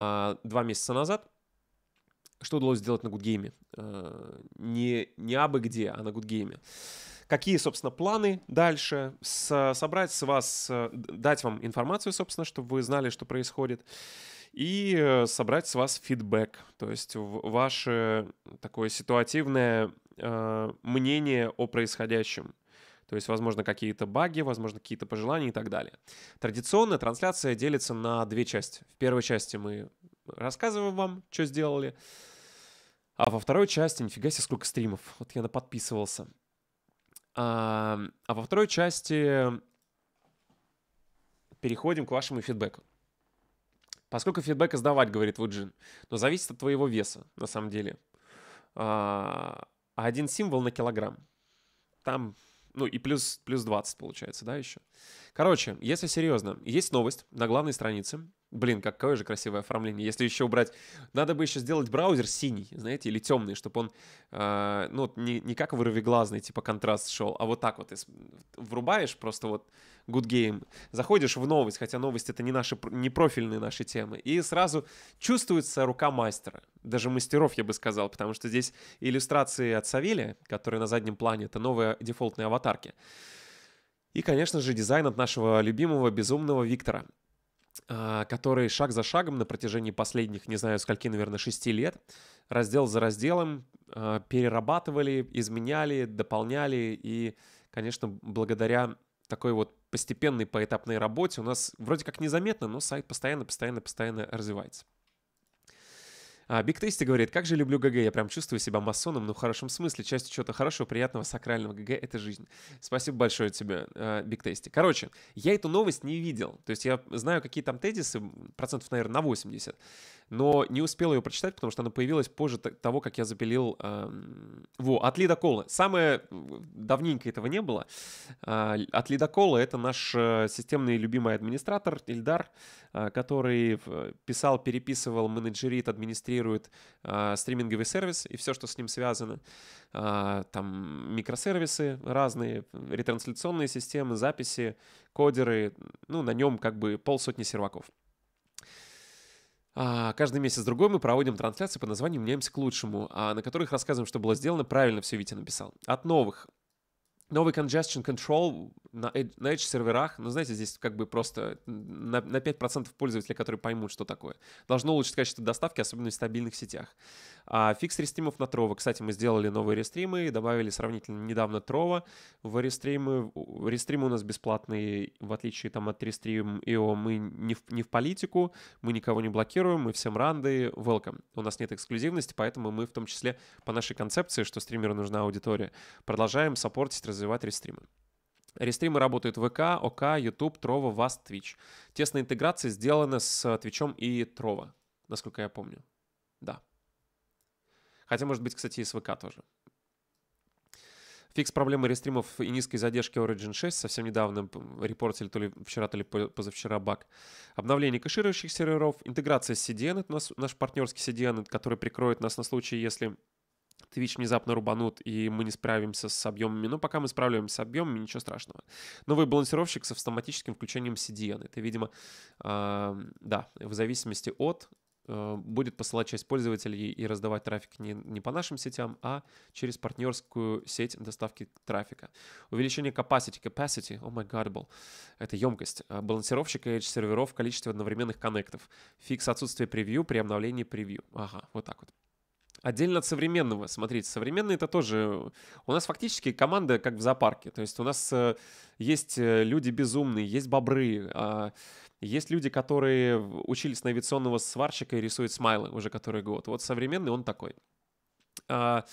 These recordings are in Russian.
А, два месяца назад. Что удалось сделать на Гудгейме? А, не, не абы где, а на Гудгейме. Какие, собственно, планы дальше? С, собрать с вас, э, дать вам информацию, собственно, чтобы вы знали, что происходит и э, собрать с вас фидбэк, то есть ваше такое ситуативное э, мнение о происходящем. То есть, возможно, какие-то баги, возможно, какие-то пожелания и так далее. Традиционная трансляция делится на две части. В первой части мы рассказываем вам, что сделали. А во второй части, нифига себе, сколько стримов. Вот я наподписывался. А, а во второй части переходим к вашему фидбэку. Поскольку фидбэк сдавать, говорит Вуджин, но зависит от твоего веса, на самом деле. А, а один символ на килограмм. Там ну и плюс, плюс 20 получается, да, еще. Короче, если серьезно, есть новость на главной странице. Блин, какое же красивое оформление. Если еще убрать... Надо бы еще сделать браузер синий, знаете, или темный, чтобы он, э, ну, не, не как вырывиглазный, типа контраст шел, а вот так вот. Врубаешь просто вот Good Game, заходишь в новость, хотя новость это не наши, не профильные наши темы, и сразу чувствуется рука мастера, даже мастеров, я бы сказал, потому что здесь иллюстрации от Савелия, которые на заднем плане, это новые дефолтные аватарки. И, конечно же, дизайн от нашего любимого безумного Виктора, а, который шаг за шагом на протяжении последних, не знаю, скольки, наверное, шести лет, раздел за разделом а, перерабатывали, изменяли, дополняли и, конечно, благодаря такой вот постепенной поэтапной работе у нас вроде как незаметно, но сайт постоянно, постоянно, постоянно развивается. Биг а, Тейсти говорит, как же люблю ГГ, я прям чувствую себя масоном, но в хорошем смысле, частью чего-то хорошего, приятного, сакрального. ГГ — это жизнь. Спасибо большое тебе, Биг а, Тейсти. Короче, я эту новость не видел, то есть я знаю, какие там тезисы, процентов, наверное, на 80, но не успел ее прочитать, потому что она появилась позже того, как я запилил... Э, во, от Лидокола. Самое э, давненько этого не было. Э, от Лидокола это наш э, системный любимый администратор Ильдар, э, который писал, переписывал, менеджерит, администрирует э, стриминговый сервис и все, что с ним связано. Э, там микросервисы разные, ретрансляционные системы, записи, кодеры. Ну, на нем как бы полсотни серваков. А, каждый месяц другой мы проводим трансляции под названием «Меняемся к лучшему», а, на которых рассказываем, что было сделано, правильно все Витя написал. От новых Новый congestion control на edge серверах, ну, знаете, здесь как бы просто на, на 5% пользователей, которые поймут, что такое. Должно улучшить качество доставки, особенно в стабильных сетях. А фикс рестримов на ТрОво, Кстати, мы сделали новые рестримы, добавили сравнительно недавно ТрОво в рестримы. Рестримы у нас бесплатные, в отличие там от рестрим ИО, мы не в, не в политику, мы никого не блокируем, мы всем ранды, welcome. У нас нет эксклюзивности, поэтому мы в том числе по нашей концепции, что стримеру нужна аудитория, продолжаем саппортить, развивать рестримы. Рестримы работают ВК, ОК, YouTube, ТрОво, Vast, Twitch. Тесная интеграция сделана с Твичом и ТрОво, насколько я помню. Да. Хотя, может быть, кстати, и с ВК тоже. Фикс проблемы рестримов и низкой задержки Origin 6. Совсем недавно репортили то ли вчера, то ли позавчера баг. Обновление кэширующих серверов, интеграция с CDN, это нас, наш партнерский CDN, который прикроет нас на случай, если Twitch внезапно рубанут, и мы не справимся с объемами. Но пока мы справляемся с объемами, ничего страшного. Новый балансировщик с автоматическим включением CDN. Это, видимо, э, да, в зависимости от Э, будет посылать часть пользователей и раздавать трафик не, не по нашим сетям, а через партнерскую сеть доставки трафика. Увеличение capacity, capacity, oh my god, был, это емкость, э, Балансировщик и edge серверов в количестве одновременных коннектов, фикс отсутствия превью при обновлении превью. Ага, вот так вот. Отдельно от современного. Смотрите, современный это тоже... У нас фактически команда как в зоопарке. То есть у нас э, есть люди безумные, есть бобры, а есть люди, которые учились на авиационного сварщика и рисуют смайлы уже который год. Вот современный он такой. А,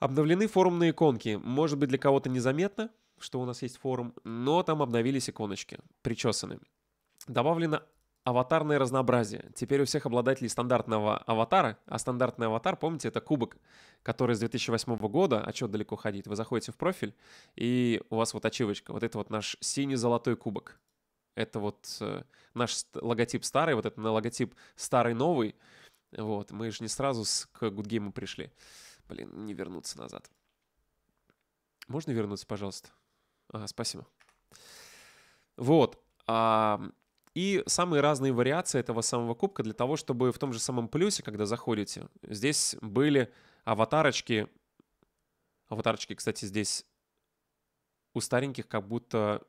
обновлены форумные иконки. Может быть, для кого-то незаметно, что у нас есть форум, но там обновились иконочки, причесаны. Добавлено аватарное разнообразие. Теперь у всех обладателей стандартного аватара, а стандартный аватар, помните, это кубок, который с 2008 года, а что далеко ходить, вы заходите в профиль, и у вас вот ачивочка, вот это вот наш синий-золотой кубок. Это вот э, наш логотип старый, вот это логотип старый-новый. Вот, мы же не сразу с, к Good Game пришли. Блин, не вернуться назад. Можно вернуться, пожалуйста? А, спасибо. Вот. А, и самые разные вариации этого самого кубка для того, чтобы в том же самом плюсе, когда заходите, здесь были аватарочки. Аватарочки, кстати, здесь у стареньких как будто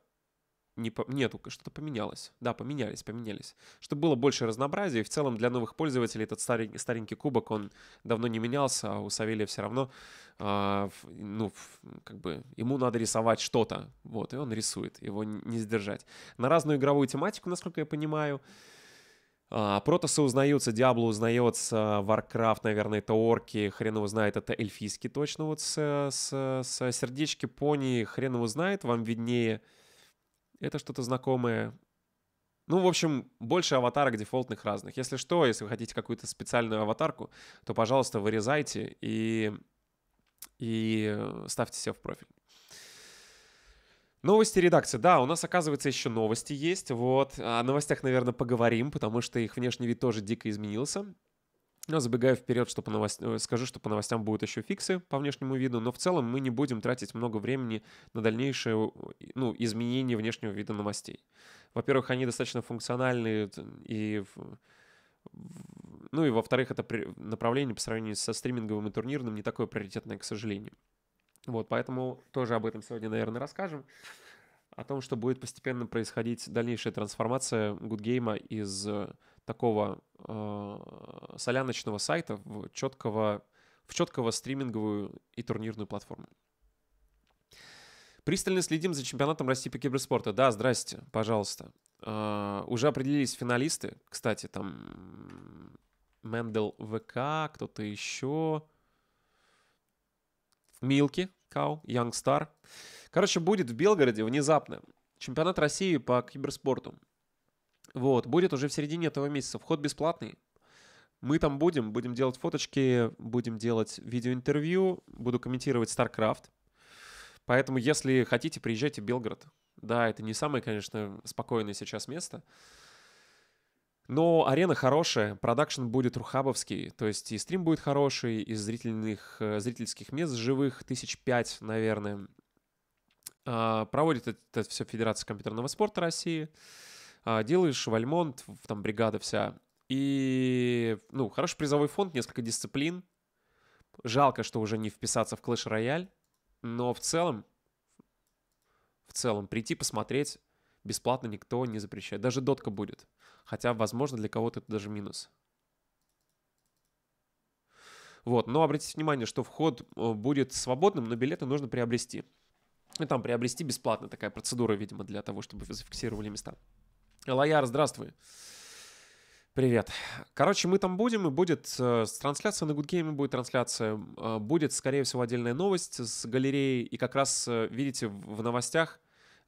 не по... нету, что-то поменялось. Да, поменялись, поменялись. Чтобы было больше разнообразия, и в целом для новых пользователей этот старенький, старенький кубок, он давно не менялся, а у Савелия все равно, э, ну, как бы, ему надо рисовать что-то, вот, и он рисует, его не сдержать. На разную игровую тематику, насколько я понимаю, а, Протосы узнаются, Диабло узнается, варкрафт наверное, это орки, хрен его знает, это эльфийский точно, вот с, с, с сердечки пони, хрен его знает, вам виднее. Это что-то знакомое. Ну, в общем, больше аватарок дефолтных разных. Если что, если вы хотите какую-то специальную аватарку, то, пожалуйста, вырезайте и, и э, ставьте себе в профиль. Новости редакции. Да, у нас, оказывается, еще новости есть. Вот. О новостях, наверное, поговорим, потому что их внешний вид тоже дико изменился. Я забегаю вперед, что по новост... Э, скажу, что по новостям будут еще фиксы по внешнему виду, но в целом мы не будем тратить много времени на дальнейшее э, ну, изменение внешнего вида новостей. Во-первых, они достаточно функциональные э, и ну и во-вторых, это направление по сравнению со стриминговым и турнирным не такое приоритетное, к сожалению. Вот, поэтому тоже об этом сегодня, наверное, расскажем. О том, что будет постепенно происходить дальнейшая трансформация Good Гудгейма из такого э, соляночного сайта в четкого, в четкого стриминговую и турнирную платформу. Пристально следим за чемпионатом России по киберспорту. Да, здрасте, пожалуйста. Э, уже определились финалисты. Кстати, там Мендел ВК, кто-то еще. Милки, Кау, Young Star. Короче, будет в Белгороде внезапно чемпионат России по киберспорту. Вот, будет уже в середине этого месяца. Вход бесплатный. Мы там будем, будем делать фоточки, будем делать видеоинтервью, буду комментировать StarCraft. Поэтому, если хотите, приезжайте в Белгород. Да, это не самое, конечно, спокойное сейчас место. Но арена хорошая, продакшн будет рухабовский, то есть и стрим будет хороший, из зрительных, э, зрительских мест живых тысяч пять, наверное. А, проводит это все Федерация компьютерного спорта России. А, делаешь вальмонт, там бригада вся, и, ну, хороший призовой фонд, несколько дисциплин. Жалко, что уже не вписаться в Clash Royale, но в целом, в целом, прийти посмотреть бесплатно никто не запрещает. Даже дотка будет. Хотя, возможно, для кого-то это даже минус. Вот, но обратите внимание, что вход э, будет свободным, но билеты нужно приобрести. И ну, там приобрести бесплатно такая процедура, видимо, для того, чтобы зафиксировали места. Лояр, здравствуй. Привет. Короче, мы там будем, и будет э, трансляция на Гудгейме, будет трансляция. Э, будет, скорее всего, отдельная новость с галереей. И как раз, э, видите, в, в новостях...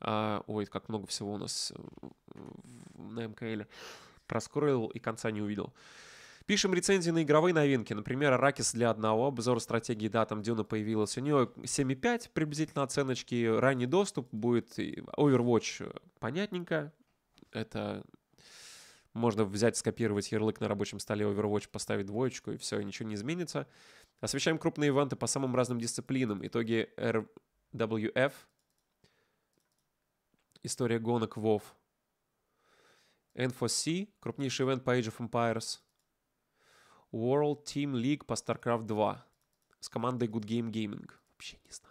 Э, ой, как много всего у нас э, на МКЛ. Проскролил и конца не увидел. Пишем рецензии на игровые новинки. Например, «Аракис» для одного, обзор стратегии, да, там Дюна появилась. У нее 7,5 приблизительно оценочки. Ранний доступ будет. Overwatch э, понятненько, это можно взять, скопировать ярлык на рабочем столе Overwatch, поставить двоечку, и все, и ничего не изменится. Освещаем крупные иванты по самым разным дисциплинам. Итоги RWF. История гонок WoW. N4C, крупнейший ивент по Age of Empires. World Team League по StarCraft 2 с командой Good Game Gaming. Вообще не знаю.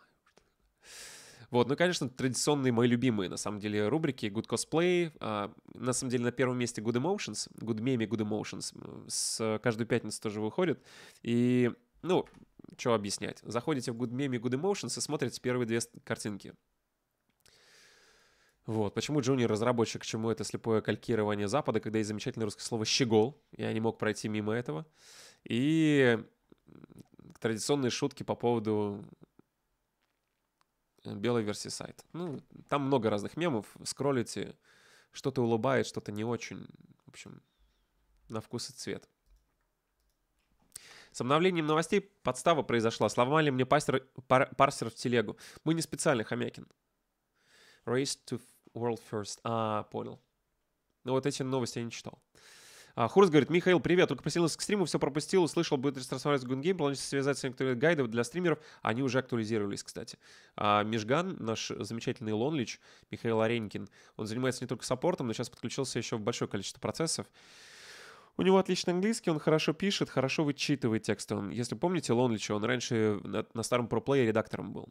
Вот, ну, конечно, традиционные мои любимые, на самом деле, рубрики Good Cosplay, а, на самом деле, на первом месте Good Emotions, Good Meme, Good Emotions, с каждую пятницу тоже выходит, и, ну, что объяснять, заходите в Good Meme, Good Emotions и смотрите первые две картинки. Вот, почему Джуниор разработчик, к чему это слепое калькирование Запада, когда есть замечательное русское слово «щегол», я не мог пройти мимо этого, и традиционные шутки по поводу Э, белой версии сайта. Ну, там много разных мемов, скроллите, что-то улыбает, что-то не очень. В общем, на вкус и цвет. С обновлением новостей подстава произошла. Сломали мне пастер, пар, парсер в телегу. Мы не специально, Хомякин. Race to world first. А, понял. Ну вот эти новости я не читал. А, Хурс говорит, Михаил, привет, только присоединился к стриму, все пропустил, услышал, будет трансформироваться Гунгейм, планируется связать с некоторыми гайдов для стримеров, они уже актуализировались, кстати. А, Межган, наш замечательный лонлич, Михаил Оренькин, он занимается не только саппортом, но сейчас подключился еще в большое количество процессов. У него отличный английский, он хорошо пишет, хорошо вычитывает тексты. Он, если помните, Лонлича, он раньше на, на старом проплее редактором был.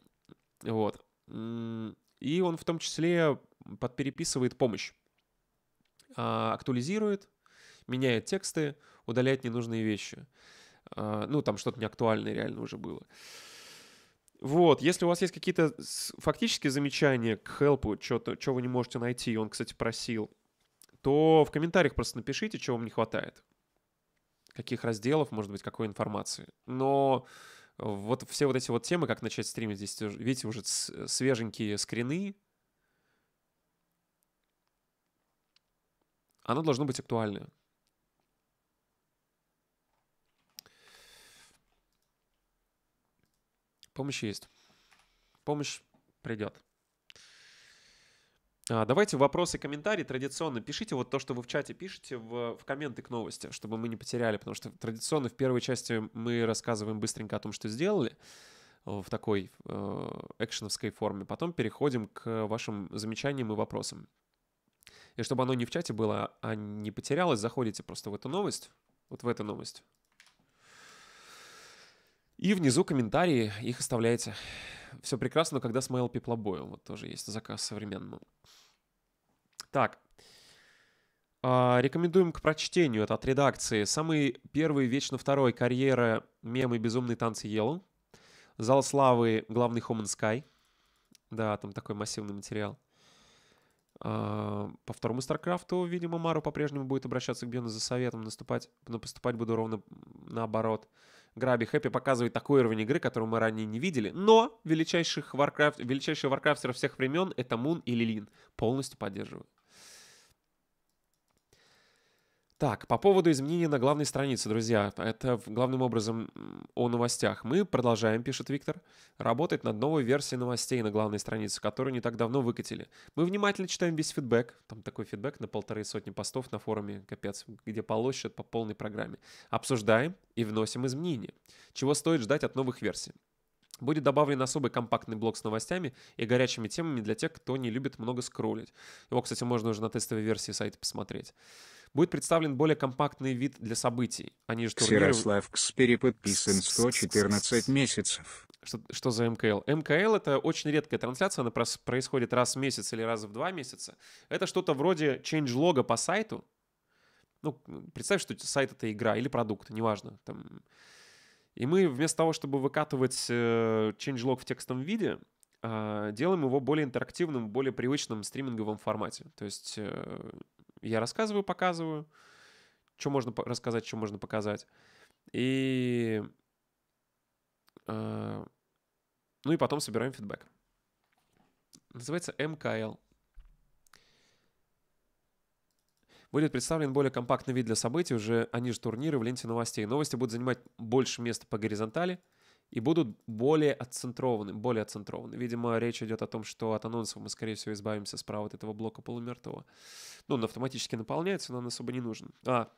Вот. И он в том числе подпереписывает помощь. А, актуализирует, меняет тексты, удаляет ненужные вещи. А, ну, там что-то неактуальное реально уже было. Вот, если у вас есть какие-то фактические замечания к хелпу, что вы не можете найти, он, кстати, просил, то в комментариях просто напишите, чего вам не хватает. Каких разделов, может быть, какой информации. Но вот все вот эти вот темы, как начать стримить, здесь, видите, уже свеженькие скрины. Оно должно быть актуально. Помощь есть. Помощь придет. А, давайте вопросы, комментарии традиционно пишите вот то, что вы в чате пишете, в, в комменты к новости, чтобы мы не потеряли, потому что традиционно в первой части мы рассказываем быстренько о том, что сделали э, в такой э, экшеновской форме. Потом переходим к вашим замечаниям и вопросам. И чтобы оно не в чате было, а не потерялось, заходите просто в эту новость, вот в эту новость, и внизу комментарии их оставляйте. Все прекрасно, но когда с Мэйл Пеплобоем. Вот тоже есть заказ современного. Так. А, рекомендуем к прочтению. Это от редакции. Самый первый, вечно второй, карьера, мемы, безумные танцы Елу. Зал славы, главный Human Sky. Да, там такой массивный материал. А, по второму Старкрафту, видимо, Мару по-прежнему будет обращаться к Бьену за советом, наступать, но ну, поступать буду ровно наоборот. Граби Хэппи показывает такой уровень игры, который мы ранее не видели, но величайших Warcraft, величайших варкрафтеров всех времен — это Мун или Лин. Полностью поддерживаю. Так, по поводу изменений на главной странице, друзья, это главным образом о новостях. Мы продолжаем, пишет Виктор, работать над новой версией новостей на главной странице, которую не так давно выкатили. Мы внимательно читаем весь фидбэк, там такой фидбэк на полторы сотни постов на форуме, капец, где полощет по полной программе. Обсуждаем и вносим изменения. Чего стоит ждать от новых версий? Будет добавлен особый компактный блок с новостями и горячими темами для тех, кто не любит много скроллить. Его, кстати, можно уже на тестовой версии сайта посмотреть. Будет представлен более компактный вид для событий. Они же турниры... Ярослав Кс переподписан 114 месяцев. Что, что за МКЛ? МКЛ — это очень редкая трансляция, она происходит раз в месяц или раз в два месяца. Это что-то вроде change лога по сайту. Ну, представь, что сайт — это игра или продукт, неважно. Там и мы вместо того, чтобы выкатывать э, changelog в текстовом виде, э, делаем его более интерактивным, более привычным стриминговом формате. То есть э, я рассказываю, показываю, что можно рассказать, что можно показать. И... Э, ну и потом собираем фидбэк. Называется МКЛ. будет представлен более компактный вид для событий, уже они же турниры в ленте новостей. Новости будут занимать больше места по горизонтали и будут более отцентрованы, более отцентрованы. Видимо, речь идет о том, что от анонсов мы, скорее всего, избавимся справа от этого блока полумертвого. Ну, он автоматически наполняется, но он особо не нужен. А,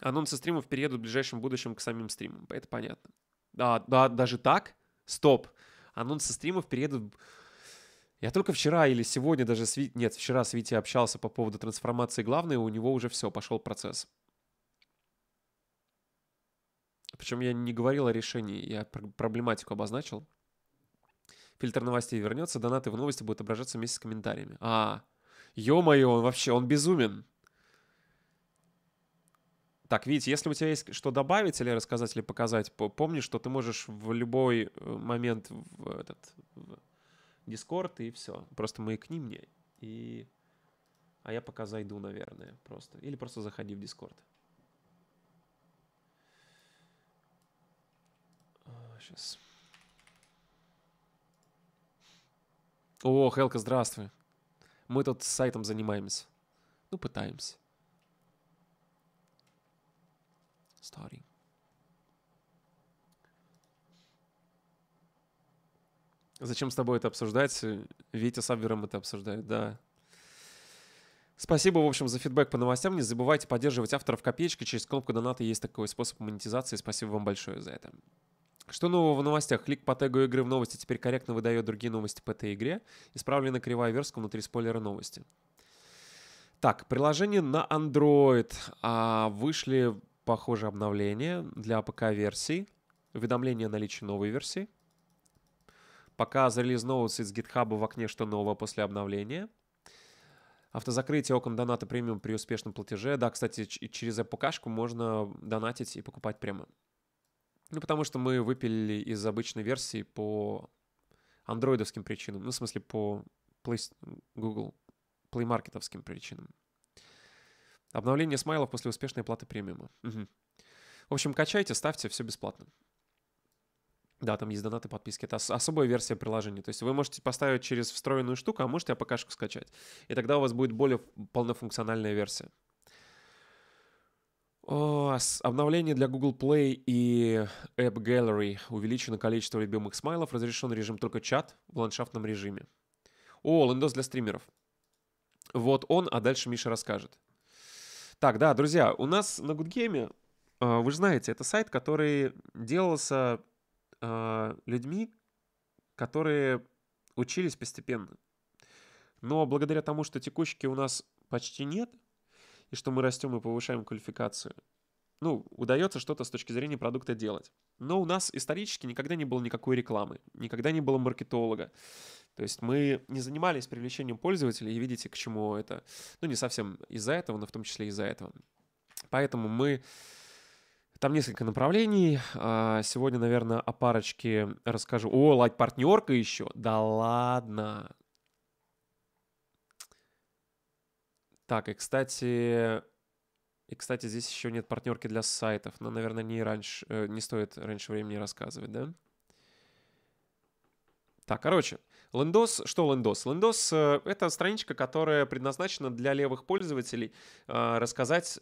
анонсы стримов переедут в ближайшем будущем к самим стримам, это понятно. Да, да, даже так? Стоп. Анонсы стримов переедут я только вчера или сегодня даже с Ви... Нет, вчера с Витей общался по поводу трансформации главной, у него уже все, пошел процесс. Причем я не говорил о решении, я проблематику обозначил. Фильтр новостей вернется, донаты в новости будут отображаться вместе с комментариями. А, ё-моё, он вообще, он безумен. Так, Вить, если у тебя есть что добавить или рассказать, или показать, помни, что ты можешь в любой э, момент в этот... В Дискорд и все. Просто к ним не, и... А я пока зайду, наверное, просто. Или просто заходи в Дискорд. Сейчас. А, О, Хелка, здравствуй. Мы тут с сайтом занимаемся. Ну, пытаемся. Starting. Зачем с тобой это обсуждать? Витя с Абвером это обсуждает, да. Спасибо, в общем, за фидбэк по новостям. Не забывайте поддерживать авторов копеечкой. Через кнопку доната есть такой способ монетизации. Спасибо вам большое за это. Что нового в новостях? Клик по тегу игры в новости теперь корректно выдает другие новости по этой игре. Исправлена кривая верстка внутри спойлера новости. Так, приложение на Android. А, вышли, похоже, обновления для апк версии. Уведомление о наличии новой версии — Пока зарелиз ноутс из GitHub в окне «Что нового после обновления». Автозакрытие окон доната премиум при успешном платеже. Да, кстати, через ЭПКшку можно донатить и покупать прямо. Ну, потому что мы выпилили из обычной версии по андроидовским причинам. Ну, в смысле, по Play, Google Play Marketовским причинам. Обновление смайлов после успешной оплаты премиума. Угу. В общем, качайте, ставьте, все бесплатно. Да, там есть донаты, подписки. Это особая версия приложения. То есть вы можете поставить через встроенную штуку, а можете АПК-шку скачать. И тогда у вас будет более полнофункциональная версия. О, обновление для Google Play и App Gallery. Увеличено количество любимых смайлов. Разрешен режим только чат в ландшафтном режиме. О, лендос для стримеров. Вот он, а дальше Миша расскажет. Так, да, друзья, у нас на Good Game а, вы же знаете, это сайт, который делался Э, людьми, которые учились постепенно. Но благодаря тому, что текучки у нас почти нет, и что мы растем и повышаем квалификацию, ну, удается что-то с точки зрения продукта делать. Но у нас исторически никогда не было никакой рекламы, никогда не было маркетолога. То есть мы не занимались привлечением пользователей, и видите, к чему это. Ну, не совсем из-за этого, но в том числе из-за этого. Поэтому мы там несколько направлений. А, сегодня, наверное, о парочке расскажу. О, лайк-партнерка еще. Да ладно. Так, и, кстати, и, кстати, здесь еще нет партнерки для сайтов, но, наверное, не, раньше, э, не стоит раньше времени рассказывать, да? Так, короче, Лендос, что Лендос? Лендос э, это страничка, которая предназначена для левых пользователей э, рассказать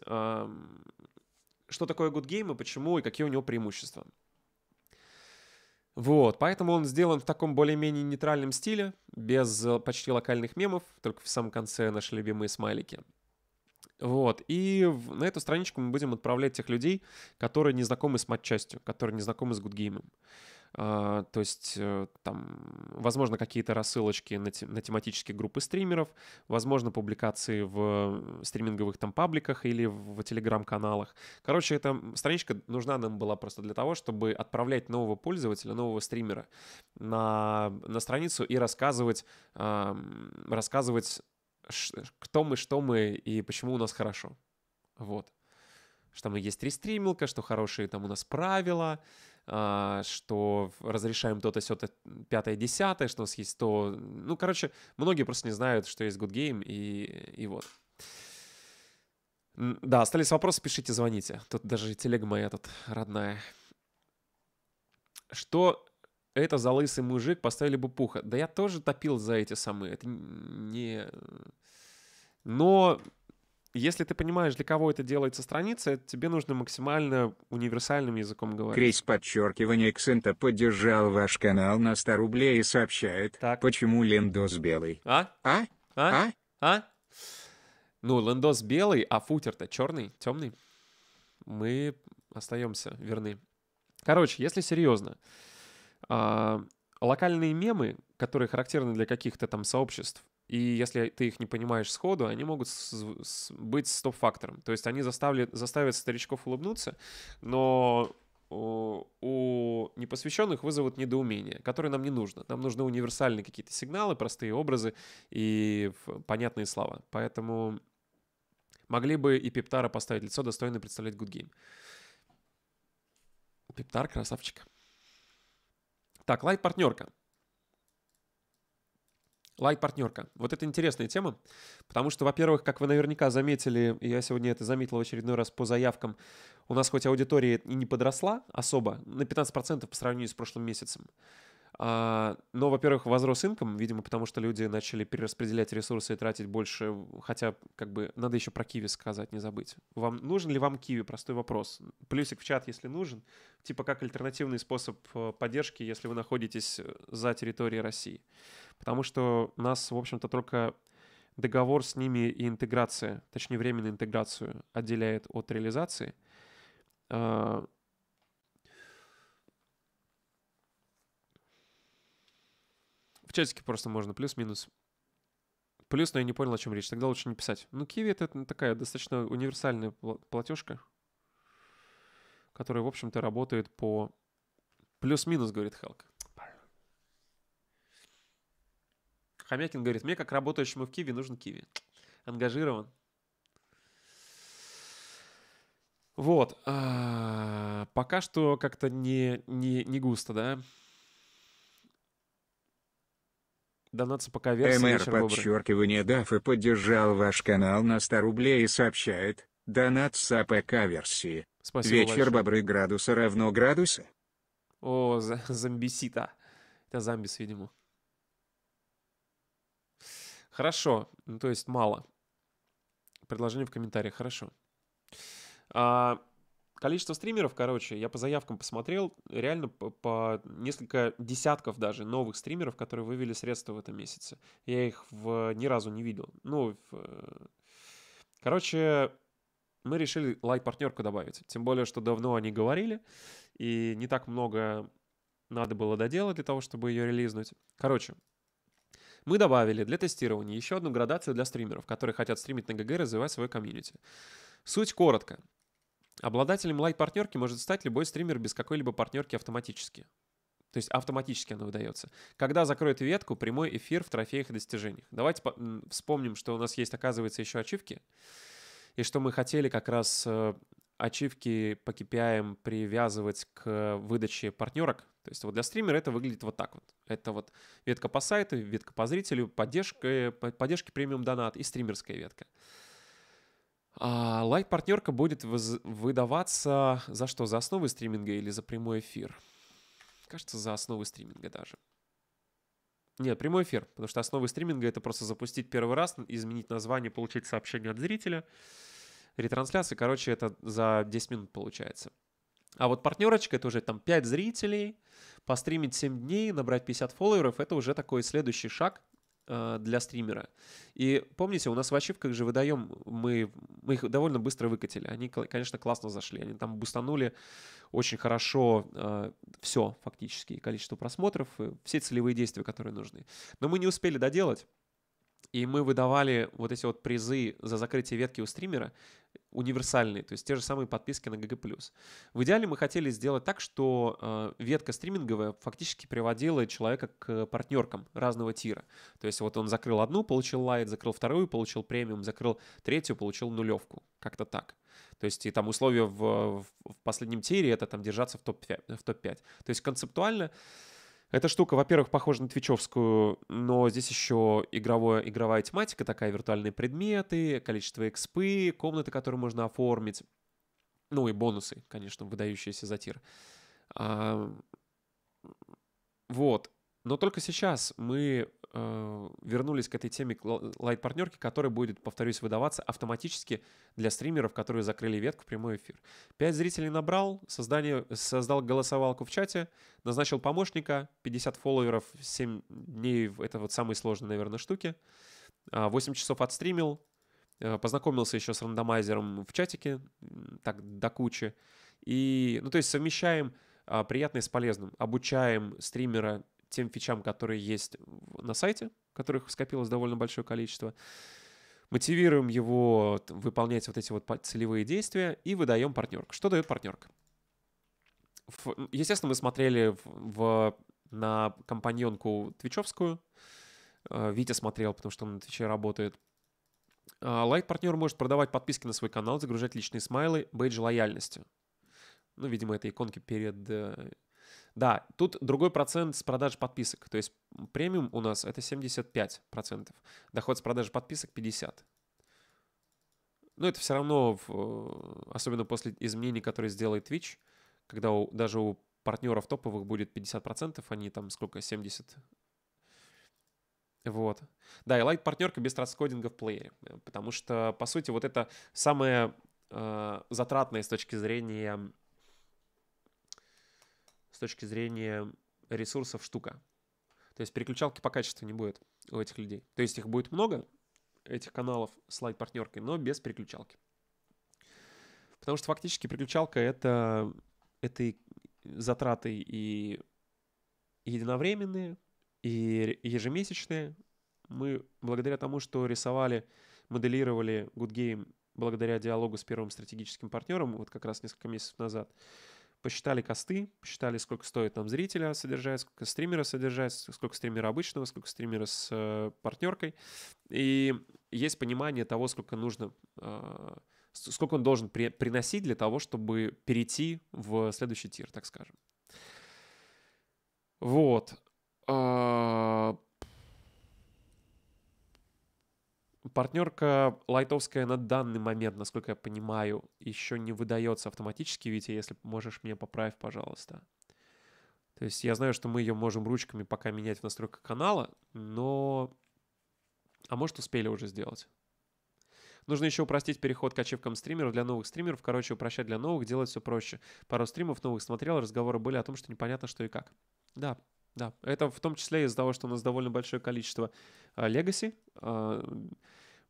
что такое Good Game и почему, и какие у него преимущества. Вот, поэтому он сделан в таком более-менее нейтральном стиле, без э, почти локальных мемов, только в самом конце наши любимые смайлики. Вот, и на эту страничку мы будем отправлять тех людей, которые не знакомы с матчастью, которые не знакомы с Good гудгеймом. А, то есть э, там, возможно, какие-то рассылочки на, те, на тематические группы стримеров, возможно, публикации в э, стриминговых там пабликах или в телеграм-каналах. Короче, эта страничка нужна нам была просто для того, чтобы отправлять нового пользователя, нового стримера на, на страницу и рассказывать, рассказывать, кто мы, что мы и почему у нас хорошо. Вот. Что там есть рестримилка, что хорошие там у нас правила, а, что разрешаем то-то, сё-то, пятое, десятое, что у нас есть то... Ну, короче, многие просто не знают, что есть Good Game, и, и вот. Да, остались вопросы, пишите, звоните. Тут даже телега моя тут родная. Что это за лысый мужик, поставили бы пуха. Да я тоже топил за эти самые. Это не... Но если ты понимаешь, для кого это делается страница, тебе нужно максимально универсальным языком говорить. Крейс подчеркивание Ксента поддержал ваш канал на 100 рублей и сообщает, так. почему Лендос белый. А? А? А? А? а? Ну, Лендос белый, а футер-то черный, темный. Мы остаемся верны. Короче, если серьезно, а, локальные мемы, которые характерны для каких-то там сообществ, и если ты их не понимаешь сходу, они могут с, с, быть стоп-фактором. То есть они заставили, заставят старичков улыбнуться, но у, непосвященных вызовут недоумение, которое нам не нужно. Нам нужны универсальные какие-то сигналы, простые образы и понятные слова. Поэтому могли бы и Пептара поставить лицо, достойно представлять Good Game. Пептар красавчик. Так, лайт-партнерка. Лайт-партнерка. Вот это интересная тема, потому что, во-первых, как вы наверняка заметили, я сегодня это заметил в очередной раз по заявкам, у нас хоть аудитория и не подросла особо, на 15% по сравнению с прошлым месяцем, а, но, во-первых, возрос инком, видимо, потому что люди начали перераспределять ресурсы и тратить больше, хотя, как бы, надо еще про киви сказать, не забыть. Вам нужен ли вам киви? Простой вопрос. Плюсик в чат, если нужен, типа как альтернативный способ э, поддержки, если вы находитесь за территорией России потому что у нас, в общем-то, только договор с ними и интеграция, точнее, временную интеграцию отделяет от реализации. А, в чатике просто можно плюс-минус. Плюс, но я не понял, о чем речь. Тогда лучше не писать. Ну, Киви это такая достаточно универсальная платежка, которая, в общем-то, работает по... Плюс-минус, говорит Халк. Хомякин говорит, мне как работающему в Киви нужен Киви. Ангажирован. Вот. А, пока что как-то не, не, не густо, да? Донат пока версии. МР подчеркивание Дафы поддержал ваш канал на 100 рублей и сообщает. Донат с АПК версии. Спасибо Вечер большое. бобры градуса равно градусы. О, зомбисита. Это зомбис, видимо. Хорошо, ну, то есть мало. Предложение в комментариях, хорошо. А, количество стримеров, короче, я по заявкам посмотрел, реально по, по несколько десятков даже новых стримеров, которые вывели средства в этом месяце. Я их в, ни разу не видел. Ну, в, короче, мы решили лайк-партнерку добавить. Тем более, что давно они говорили, и не так много надо было доделать для того, чтобы ее релизнуть. Короче, мы добавили для тестирования еще одну градацию для стримеров, которые хотят стримить на ГГ и развивать свой комьюнити. Суть коротко. Обладателем лайт-партнерки может стать любой стример без какой-либо партнерки автоматически. То есть автоматически она выдается. Когда закроет ветку, прямой эфир в трофеях и достижениях. Давайте вспомним, что у нас есть, оказывается, еще ачивки. И что мы хотели как раз э, ачивки по KPI привязывать к выдаче партнерок. То есть вот для стримера это выглядит вот так вот. Это вот ветка по сайту, ветка по зрителю, поддержка, поддержки премиум донат и стримерская ветка. А лайт-партнерка будет выдаваться за что? За основы стриминга или за прямой эфир? Кажется, за основы стриминга даже. Нет, прямой эфир, потому что основы стриминга — это просто запустить первый раз, изменить название, получить сообщение от зрителя — ретрансляции, короче, это за 10 минут получается. А вот партнерочка — это уже там 5 зрителей, постримить 7 дней, набрать 50 фолловеров — это уже такой следующий шаг э, для стримера. И помните, у нас в ачивках же выдаем, мы, мы их довольно быстро выкатили. Они, конечно, классно зашли. Они там бустанули очень хорошо э, все фактически, количество просмотров, все целевые действия, которые нужны. Но мы не успели доделать. И мы выдавали вот эти вот призы за закрытие ветки у стримера универсальные, то есть те же самые подписки на GG+. В идеале мы хотели сделать так, что э, ветка стриминговая фактически приводила человека к партнеркам разного тира. То есть вот он закрыл одну, получил лайт, закрыл вторую, получил премиум, закрыл третью, получил нулевку. Как-то так. То есть и там условия в, в последнем тире — это там держаться в топ-5. В топ То есть концептуально эта штука, во-первых, похожа на твичевскую, но здесь еще игровая, игровая тематика, такая виртуальные предметы, количество экспы, комнаты, которые можно оформить. Ну и бонусы, конечно, выдающиеся за тир. А, вот. Но только сейчас мы э, вернулись к этой теме лайт-партнерки, которая будет, повторюсь, выдаваться автоматически для стримеров, которые закрыли ветку в прямой эфир. Пять зрителей набрал, создание, создал голосовалку в чате, назначил помощника, 50 фолловеров, 7 дней, это вот самые сложные, наверное, штуки, 8 а, часов отстримил, э, познакомился еще с рандомайзером в чатике, так до кучи. И, ну, то есть совмещаем а, приятное с полезным. Обучаем стримера тем фичам, которые есть на сайте, которых скопилось довольно большое количество. Мотивируем его выполнять вот эти вот целевые действия и выдаем партнерку. Что дает партнерка? Естественно, мы смотрели в, в, на компаньонку твичевскую. Э, Витя смотрел, потому что он на Твиче работает. Э, Лайк-партнер может продавать подписки на свой канал, загружать личные смайлы, бейдж лояльности. Ну, видимо, это иконки перед э, да, тут другой процент с продаж подписок. То есть премиум у нас это 75%. Доход с продажи подписок 50%. Но это все равно, в, особенно после изменений, которые сделает Twitch, когда у, даже у партнеров топовых будет 50%, они а там сколько, 70%. Вот. Да, и лайт-партнерка без транскодинга в плеере. Э, потому что, по сути, вот это самое э, затратное с точки зрения точки зрения ресурсов штука. То есть переключалки по качеству не будет у этих людей. То есть их будет много, этих каналов с лайт-партнеркой, но без переключалки. Потому что фактически переключалка — это, это и затраты и единовременные, и ежемесячные. Мы благодаря тому, что рисовали, моделировали Good Game благодаря диалогу с первым стратегическим партнером, вот как раз несколько месяцев назад, посчитали косты, посчитали, сколько стоит нам зрителя содержать, сколько стримера содержать, сколько стримера обычного, сколько стримера с э, партнеркой. И есть понимание того, сколько нужно, э, сколько он должен при, приносить для того, чтобы перейти в следующий тир, так скажем. Вот. А, партнерка лайтовская на данный момент, насколько я понимаю, еще не выдается автоматически, Витя, если можешь мне поправь, пожалуйста. То есть я знаю, что мы ее можем ручками пока менять в настройках канала, но... А может, успели уже сделать? Нужно еще упростить переход к ачивкам стримеров для новых стримеров. Короче, упрощать для новых, делать все проще. Пару стримов новых смотрел, разговоры были о том, что непонятно, что и как. Да, да. Это в том числе из-за того, что у нас довольно большое количество а, легаси. Uh,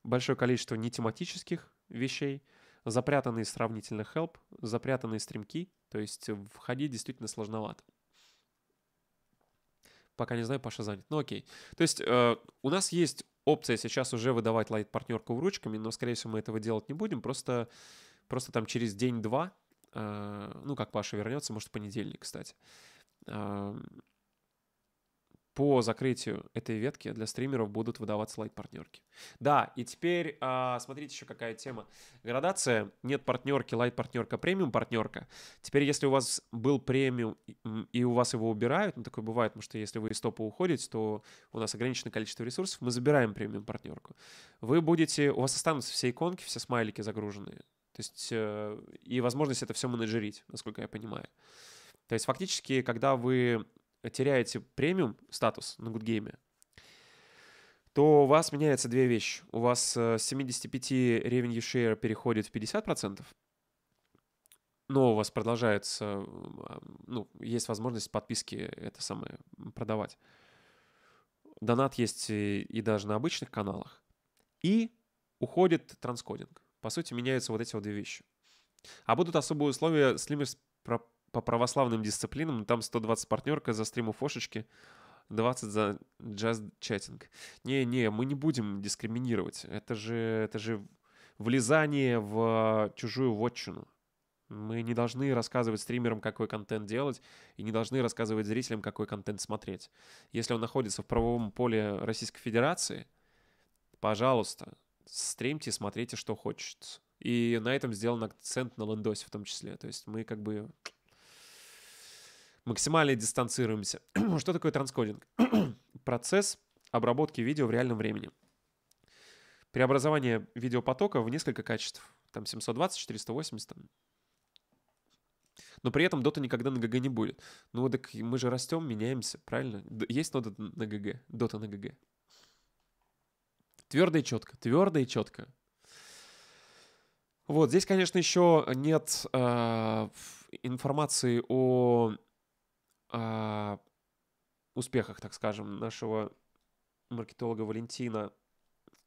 большое количество нетематических вещей, запрятанные сравнительно help, запрятанные стримки, то есть входить действительно сложновато. Пока не знаю, Паша занят. Ну окей. То есть э, у нас есть опция сейчас уже выдавать лайт-партнерку в ручками, но, скорее всего, мы этого делать не будем, просто, просто там через день-два, э, ну, как Паша вернется, может, в понедельник, кстати, э, по закрытию этой ветки для стримеров будут выдаваться лайт-партнерки. Да, и теперь а, смотрите еще какая тема. Градация. Нет партнерки, лайт-партнерка, премиум-партнерка. Теперь, если у вас был премиум и у вас его убирают, ну такое бывает, потому что если вы из топа уходите, то у нас ограниченное количество ресурсов, мы забираем премиум-партнерку. Вы будете, у вас останутся все иконки, все смайлики загруженные. То есть э, и возможность это все менеджерить, насколько я понимаю. То есть фактически, когда вы теряете премиум статус на Good Game, то у вас меняется две вещи. У вас э, с 75 revenue share переходит в 50%, но у вас продолжается, ну, есть возможность подписки это самое продавать. Донат есть и, и даже на обычных каналах. И уходит транскодинг. По сути, меняются вот эти вот две вещи. А будут особые условия Slimmers по православным дисциплинам, там 120 партнерка за стриму Фошечки, 20 за джаз-чатинг. Не-не, мы не будем дискриминировать. Это же, это же влезание в чужую вотчину. Мы не должны рассказывать стримерам, какой контент делать, и не должны рассказывать зрителям, какой контент смотреть. Если он находится в правовом поле Российской Федерации, пожалуйста, стримьте, смотрите, что хочется. И на этом сделан акцент на лендосе в том числе. То есть мы как бы Максимально дистанцируемся. Что такое транскодинг? Процесс обработки видео в реальном времени. Преобразование видеопотока в несколько качеств. Там 720, 480. Там. Но при этом дота никогда на ГГ не будет. Ну вот так мы же растем, меняемся, правильно? Есть нода на ГГ, дота на ГГ. Твердо и четко, твердо и четко. Вот, здесь, конечно, еще нет э, информации о о успехах, так скажем, нашего маркетолога Валентина.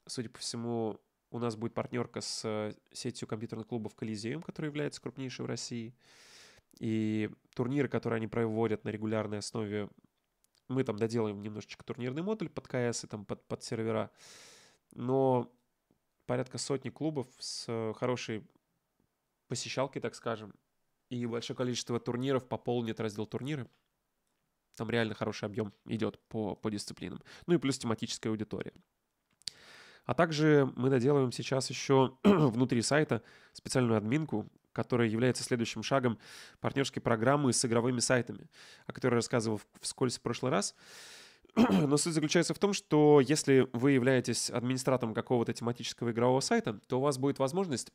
Судя по всему, у нас будет партнерка с сетью компьютерных клубов «Колизеум», которая является крупнейшей в России. И турниры, которые они проводят на регулярной основе, мы там доделаем немножечко турнирный модуль под КС и там под, под сервера. Но порядка сотни клубов с хорошей посещалкой, так скажем, и большое количество турниров пополнит раздел турниры. Там реально хороший объем идет по, по дисциплинам. Ну и плюс тематическая аудитория. А также мы доделываем сейчас еще внутри сайта специальную админку, которая является следующим шагом партнерской программы с игровыми сайтами, о которой рассказывал вскользь в прошлый раз. Но суть заключается в том, что если вы являетесь администратором какого-то тематического игрового сайта, то у вас будет возможность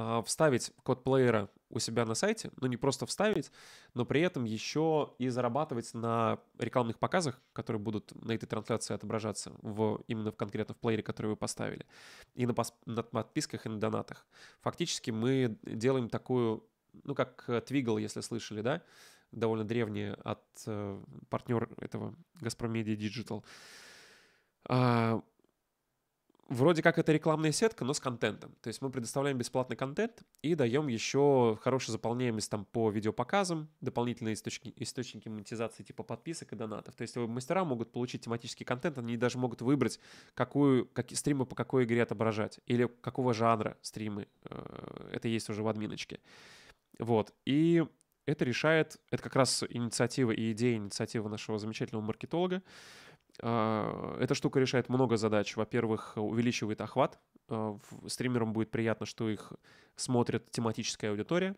а, вставить код плеера у себя на сайте, ну не просто вставить, но при этом еще и зарабатывать на рекламных показах, которые будут на этой трансляции отображаться в, именно в конкретно в плеере, который вы поставили, и на, пос, на подписках и на донатах. Фактически мы делаем такую, ну как Twiggle, э, если слышали, да, довольно древние от э, партнер этого Газпром Media Digital вроде как это рекламная сетка, но с контентом. То есть мы предоставляем бесплатный контент и даем еще хорошую заполняемость там по видеопоказам, дополнительные источники, источники монетизации типа подписок и донатов. То есть мастера могут получить тематический контент, они даже могут выбрать, какую, какие стримы по какой игре отображать или какого жанра стримы. Э, это есть уже в админочке. Вот. И это решает, это как раз инициатива и идея инициативы нашего замечательного маркетолога, а, эта штука решает много задач. Во-первых, увеличивает охват. А, стримерам будет приятно, что их смотрит тематическая аудитория.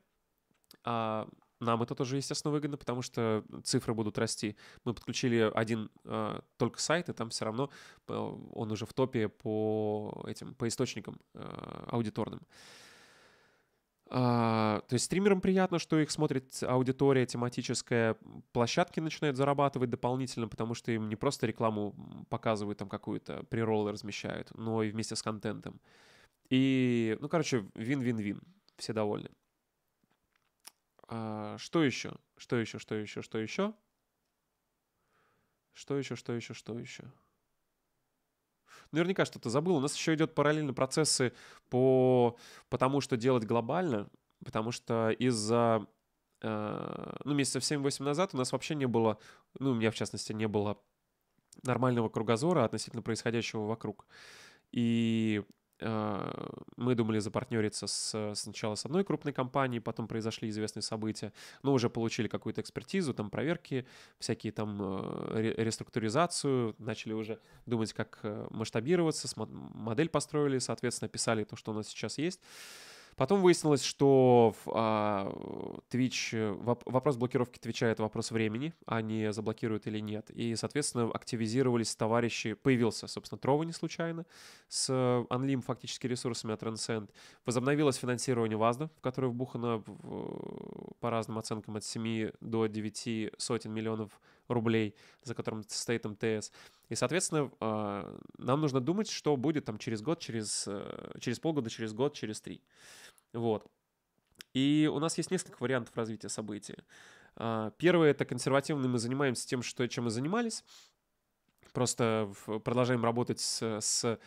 А нам это тоже, естественно, выгодно, потому что цифры будут расти. Мы подключили один э, только сайт, и там все равно он уже в топе по этим по источникам э, аудиторным. Э, а, то есть стримерам приятно, что их смотрит аудитория тематическая, площадки начинают зарабатывать дополнительно, потому что им не просто рекламу показывают там какую-то, приролы размещают, но и вместе с контентом. И, ну, короче, вин-вин-вин, все довольны. А, что еще? Что еще? Что еще? Что еще? Что еще? Что еще? Что еще? Что еще? наверняка что-то забыл. У нас еще идет параллельно процессы по, по тому, что делать глобально, потому что из-за э, ну, месяцев 7-8 назад у нас вообще не было, ну, у меня, в частности, не было нормального кругозора относительно происходящего вокруг. И Э, мы думали запартнериться с, сначала с одной крупной компанией, потом произошли известные события, но уже получили какую-то экспертизу, там проверки, всякие там э, реструктуризацию, начали уже думать, как э, масштабироваться, модель построили, соответственно, писали то, что у нас сейчас есть. Потом выяснилось, что в, а, Twitch, э, вопрос блокировки Твича — это вопрос времени, а не заблокируют или нет. И, соответственно, активизировались товарищи, появился, собственно, Трова не случайно, с э, Unlim фактически ресурсами от Transcend Возобновилось финансирование ВАЗДа, в которое вбухано в, э, по разным оценкам от 7 до 9 сотен миллионов рублей, за которым стоит МТС. И, соответственно, а, нам нужно думать, что будет там через год, через, э, через полгода, через год, через три. Вот. И у нас есть несколько вариантов развития событий. А, первое — это консервативно мы занимаемся тем, что, чем мы занимались. Просто продолжаем работать с, с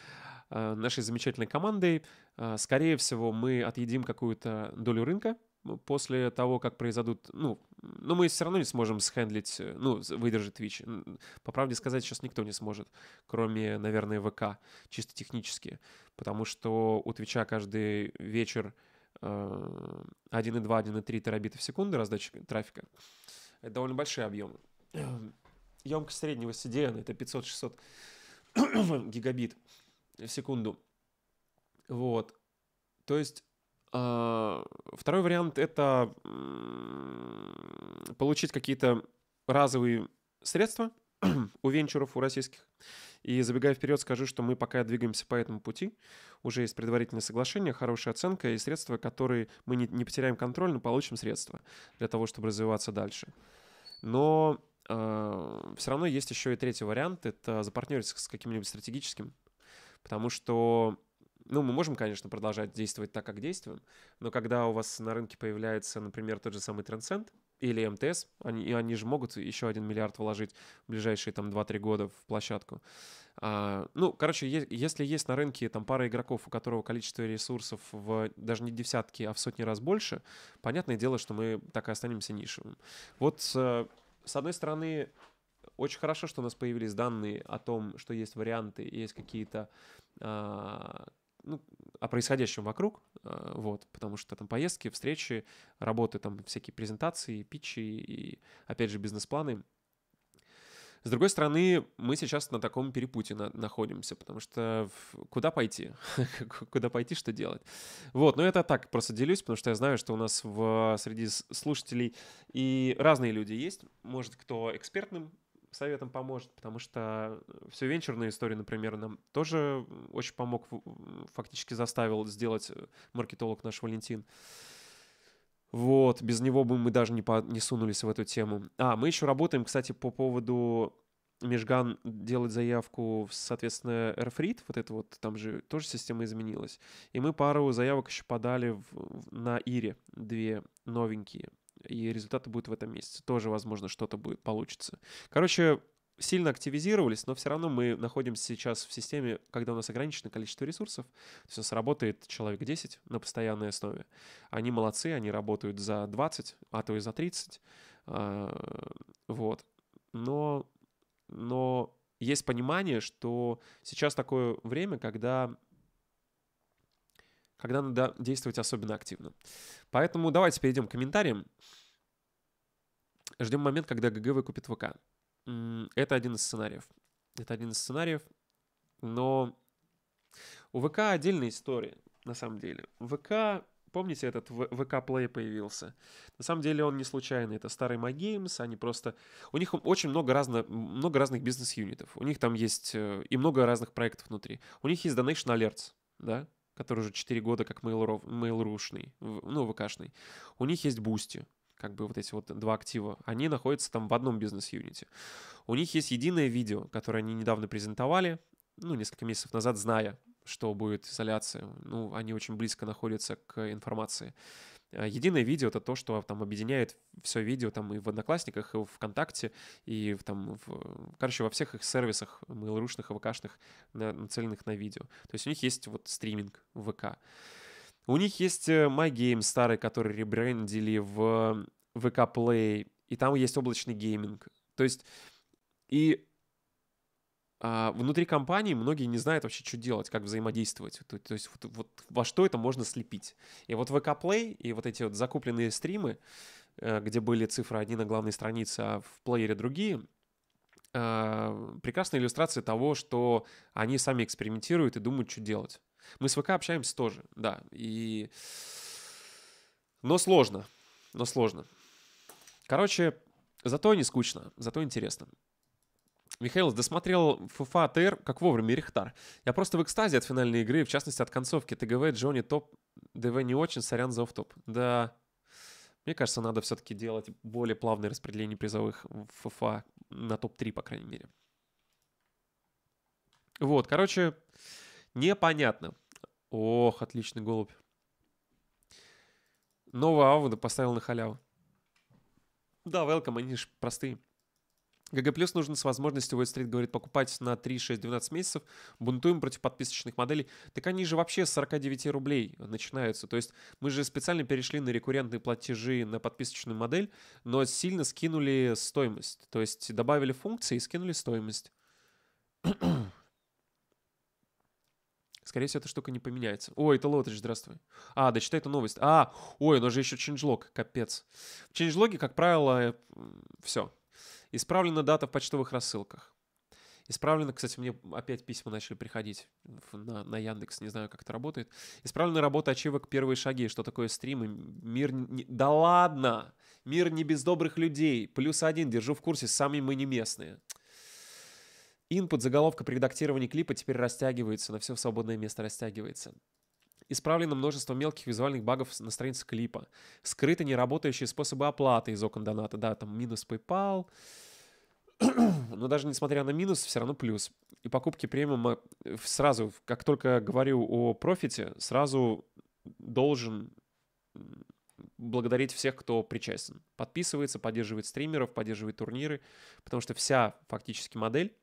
э, нашей замечательной командой. А, скорее всего, мы отъедим какую-то долю рынка, после того, как произойдут... Ну, ну, мы все равно не сможем схендлить, э, ну, выдержать Twitch. По правде сказать, сейчас никто не сможет, кроме, наверное, ВК, чисто технически. Потому что у Твича каждый вечер 1,2, э, 1,3 терабита в секунду раздачи трафика. Это довольно большие объемы. Эм, Емкость среднего CDN — это 500-600 гигабит в секунду. Вот. То есть а, второй вариант — это получить какие-то разовые средства у венчуров, у российских. И забегая вперед, скажу, что мы пока двигаемся по этому пути. Уже есть предварительное соглашение, хорошая оценка и средства, которые мы не, не потеряем контроль, но получим средства для того, чтобы развиваться дальше. Но э, а, все равно есть еще и третий вариант — это запартнериться с каким-нибудь стратегическим. Потому что ну, мы можем, конечно, продолжать действовать так, как действуем, но когда у вас на рынке появляется, например, тот же самый Transcend или МТС, они, и они же могут еще один миллиард вложить в ближайшие там 2-3 года в площадку. А, ну, короче, е- если есть на рынке там пара игроков, у которого количество ресурсов в даже не десятки, а в сотни раз больше, понятное дело, что мы так и останемся нишевым. Вот, э, с одной стороны, очень хорошо, что у нас появились данные о том, что есть варианты, есть какие-то а, ну, о происходящем вокруг, э, вот, потому что там поездки, встречи, работы, там всякие презентации, питчи и, опять же, бизнес-планы. С другой стороны, мы сейчас на таком перепуте на, находимся, потому что в, куда пойти? куда пойти, что делать? Вот, но это так, просто делюсь, потому что я знаю, что у нас в, среди слушателей и разные люди есть. Может, кто экспертным советом поможет, потому что э, всю венчурную историю, например, нам тоже очень помог, фактически заставил сделать э, маркетолог наш Валентин. Вот, без него бы мы даже не, по, не сунулись в эту тему. А, мы еще работаем, кстати, по поводу Межган делать заявку, соответственно, Airfrit, вот это вот, там же тоже система изменилась. И мы пару заявок еще подали в, в, на Ире, две новенькие и результаты будут в этом месяце. Тоже, возможно, что-то будет получится. Короче, сильно активизировались, но все равно мы находимся сейчас в системе, когда у нас ограниченное количество ресурсов. все сработает человек 10 на постоянной основе. Они молодцы, они работают за 20, а то и за 30. А, вот. Но, но есть понимание, что сейчас такое время, когда когда надо действовать особенно активно. Поэтому давайте перейдем к комментариям. Ждем момент, когда ГГ выкупит ВК. Это один из сценариев. Это один из сценариев. Но у ВК отдельная история, на самом деле. ВК Помните, этот ВК Play появился? На самом деле он не случайный. Это старый MyGames, они просто... У них очень много, разно... много разных бизнес-юнитов. У них там есть э, и много разных проектов внутри. У них есть Donation Alerts, да? который уже 4 года как Mail.ru, Mail.ru-шный, ну, ВК-шный, у них есть Бусти, как бы вот эти вот два актива, они находятся там в одном бизнес-юните. У них есть единое видео, которое они недавно презентовали, ну, несколько месяцев назад, зная, что будет изоляция. Ну, они очень близко находятся к информации. Э, единое видео — это то, что там объединяет все видео там и в Одноклассниках, и в ВКонтакте, и в, там, в, короче, во всех их сервисах mailru и ВК-шных, на, нацеленных на видео. То есть у них есть вот стриминг ВК. У них есть э, MyGame старый, который ребрендили в э, ВК Play, и там есть облачный гейминг. То есть и а, внутри компании многие не знают вообще, что делать, как взаимодействовать. То, то есть вот, вот во что это можно слепить. И вот VK Play и вот эти вот закупленные стримы, э, где были цифры одни на главной странице, а в плеере другие, а, прекрасная иллюстрация того, что они сами экспериментируют и думают, что делать. Мы с ВК общаемся тоже, да. И... Но сложно. Но сложно. Короче, зато не скучно, зато интересно. Михаил досмотрел ФФА АТР как вовремя Рихтар. Я просто в экстазе от финальной игры, в частности от концовки. ТГВ, Джонни, топ. ДВ не очень, сорян за топ. Да, мне кажется, надо все-таки делать более плавное распределение призовых в ФФА на топ-3, по крайней мере. Вот, короче, непонятно. Ох, отличный голубь. Нового Ауда поставил на халяву. Да, welcome, они же простые. ГГ Плюс нужен с возможностью Wall Street говорит покупать на 3, 6, 12 месяцев. Бунтуем против подписочных моделей. Так они же вообще с 49 рублей начинаются. То есть мы же специально перешли на рекуррентные платежи на подписочную модель, но сильно скинули стоимость. То есть добавили функции и скинули стоимость. Скорее всего, эта штука не поменяется. Ой, это Лотрич, здравствуй. А, да читай эту новость. А, ой, у же еще ченджлог, капец. В ченджлоге, как правило, э, все, Исправлена дата в почтовых рассылках. Исправлено, кстати, мне опять письма начали приходить на, на Яндекс, не знаю, как это работает. Исправлена работа ачивок «Первые шаги», что такое стримы, мир... Не... Да ладно! Мир не без добрых людей. Плюс один, держу в курсе, сами мы не местные. Инпут, заголовка при редактировании клипа теперь растягивается, на все свободное место растягивается. Исправлено множество мелких визуальных багов на странице клипа. Скрыты неработающие способы оплаты из окон доната. Да, там минус PayPal. Но даже несмотря на минус, все равно плюс. И покупки премиума э, сразу, как только говорю о профите, сразу должен благодарить всех, кто причастен. Подписывается, поддерживает стримеров, поддерживает турниры, потому что вся фактически модель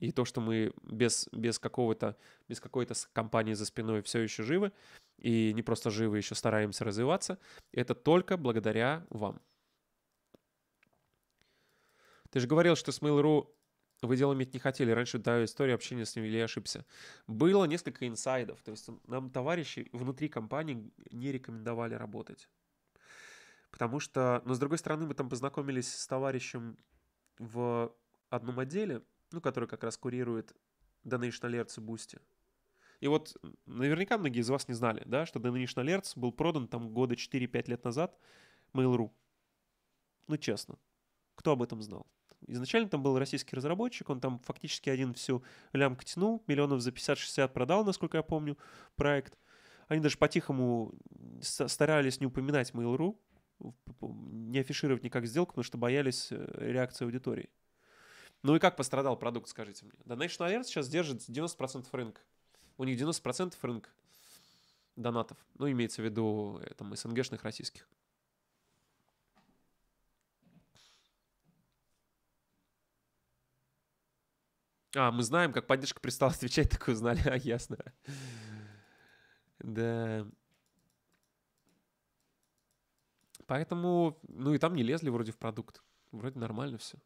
и то, что мы без, без какого-то, без какой-то компании за спиной все еще живы, и не просто живы, еще стараемся развиваться, это только благодаря вам. Ты же говорил, что с Mail.ru вы дело иметь не хотели. Раньше, даю историю общения с ним, или я ошибся. Было несколько инсайдов. То есть нам товарищи внутри компании не рекомендовали работать. Потому что, но с другой стороны, мы там познакомились с товарищем в одном отделе, ну, который как раз курирует Donation Alerts и Boosty. И вот наверняка многие из вас не знали, да, что Donation Alerts был продан там года 4-5 лет назад Mail.ru. Ну, честно, кто об этом знал? Изначально там был российский разработчик, он там фактически один всю лямку тянул, миллионов за 50-60 продал, насколько я помню, проект. Они даже по-тихому старались не упоминать Mail.ru, не афишировать никак сделку, потому что боялись э, реакции аудитории. Ну и как пострадал продукт, скажите мне? Да National Alert сейчас держит 90% рынка. У них 90% рынка донатов. Ну, имеется в виду э, там, СНГшных российских. А, мы знаем, как поддержка перестала отвечать, такое знали, а, ясно. Да. Поэтому, ну и там не лезли вроде в продукт. Вроде нормально все.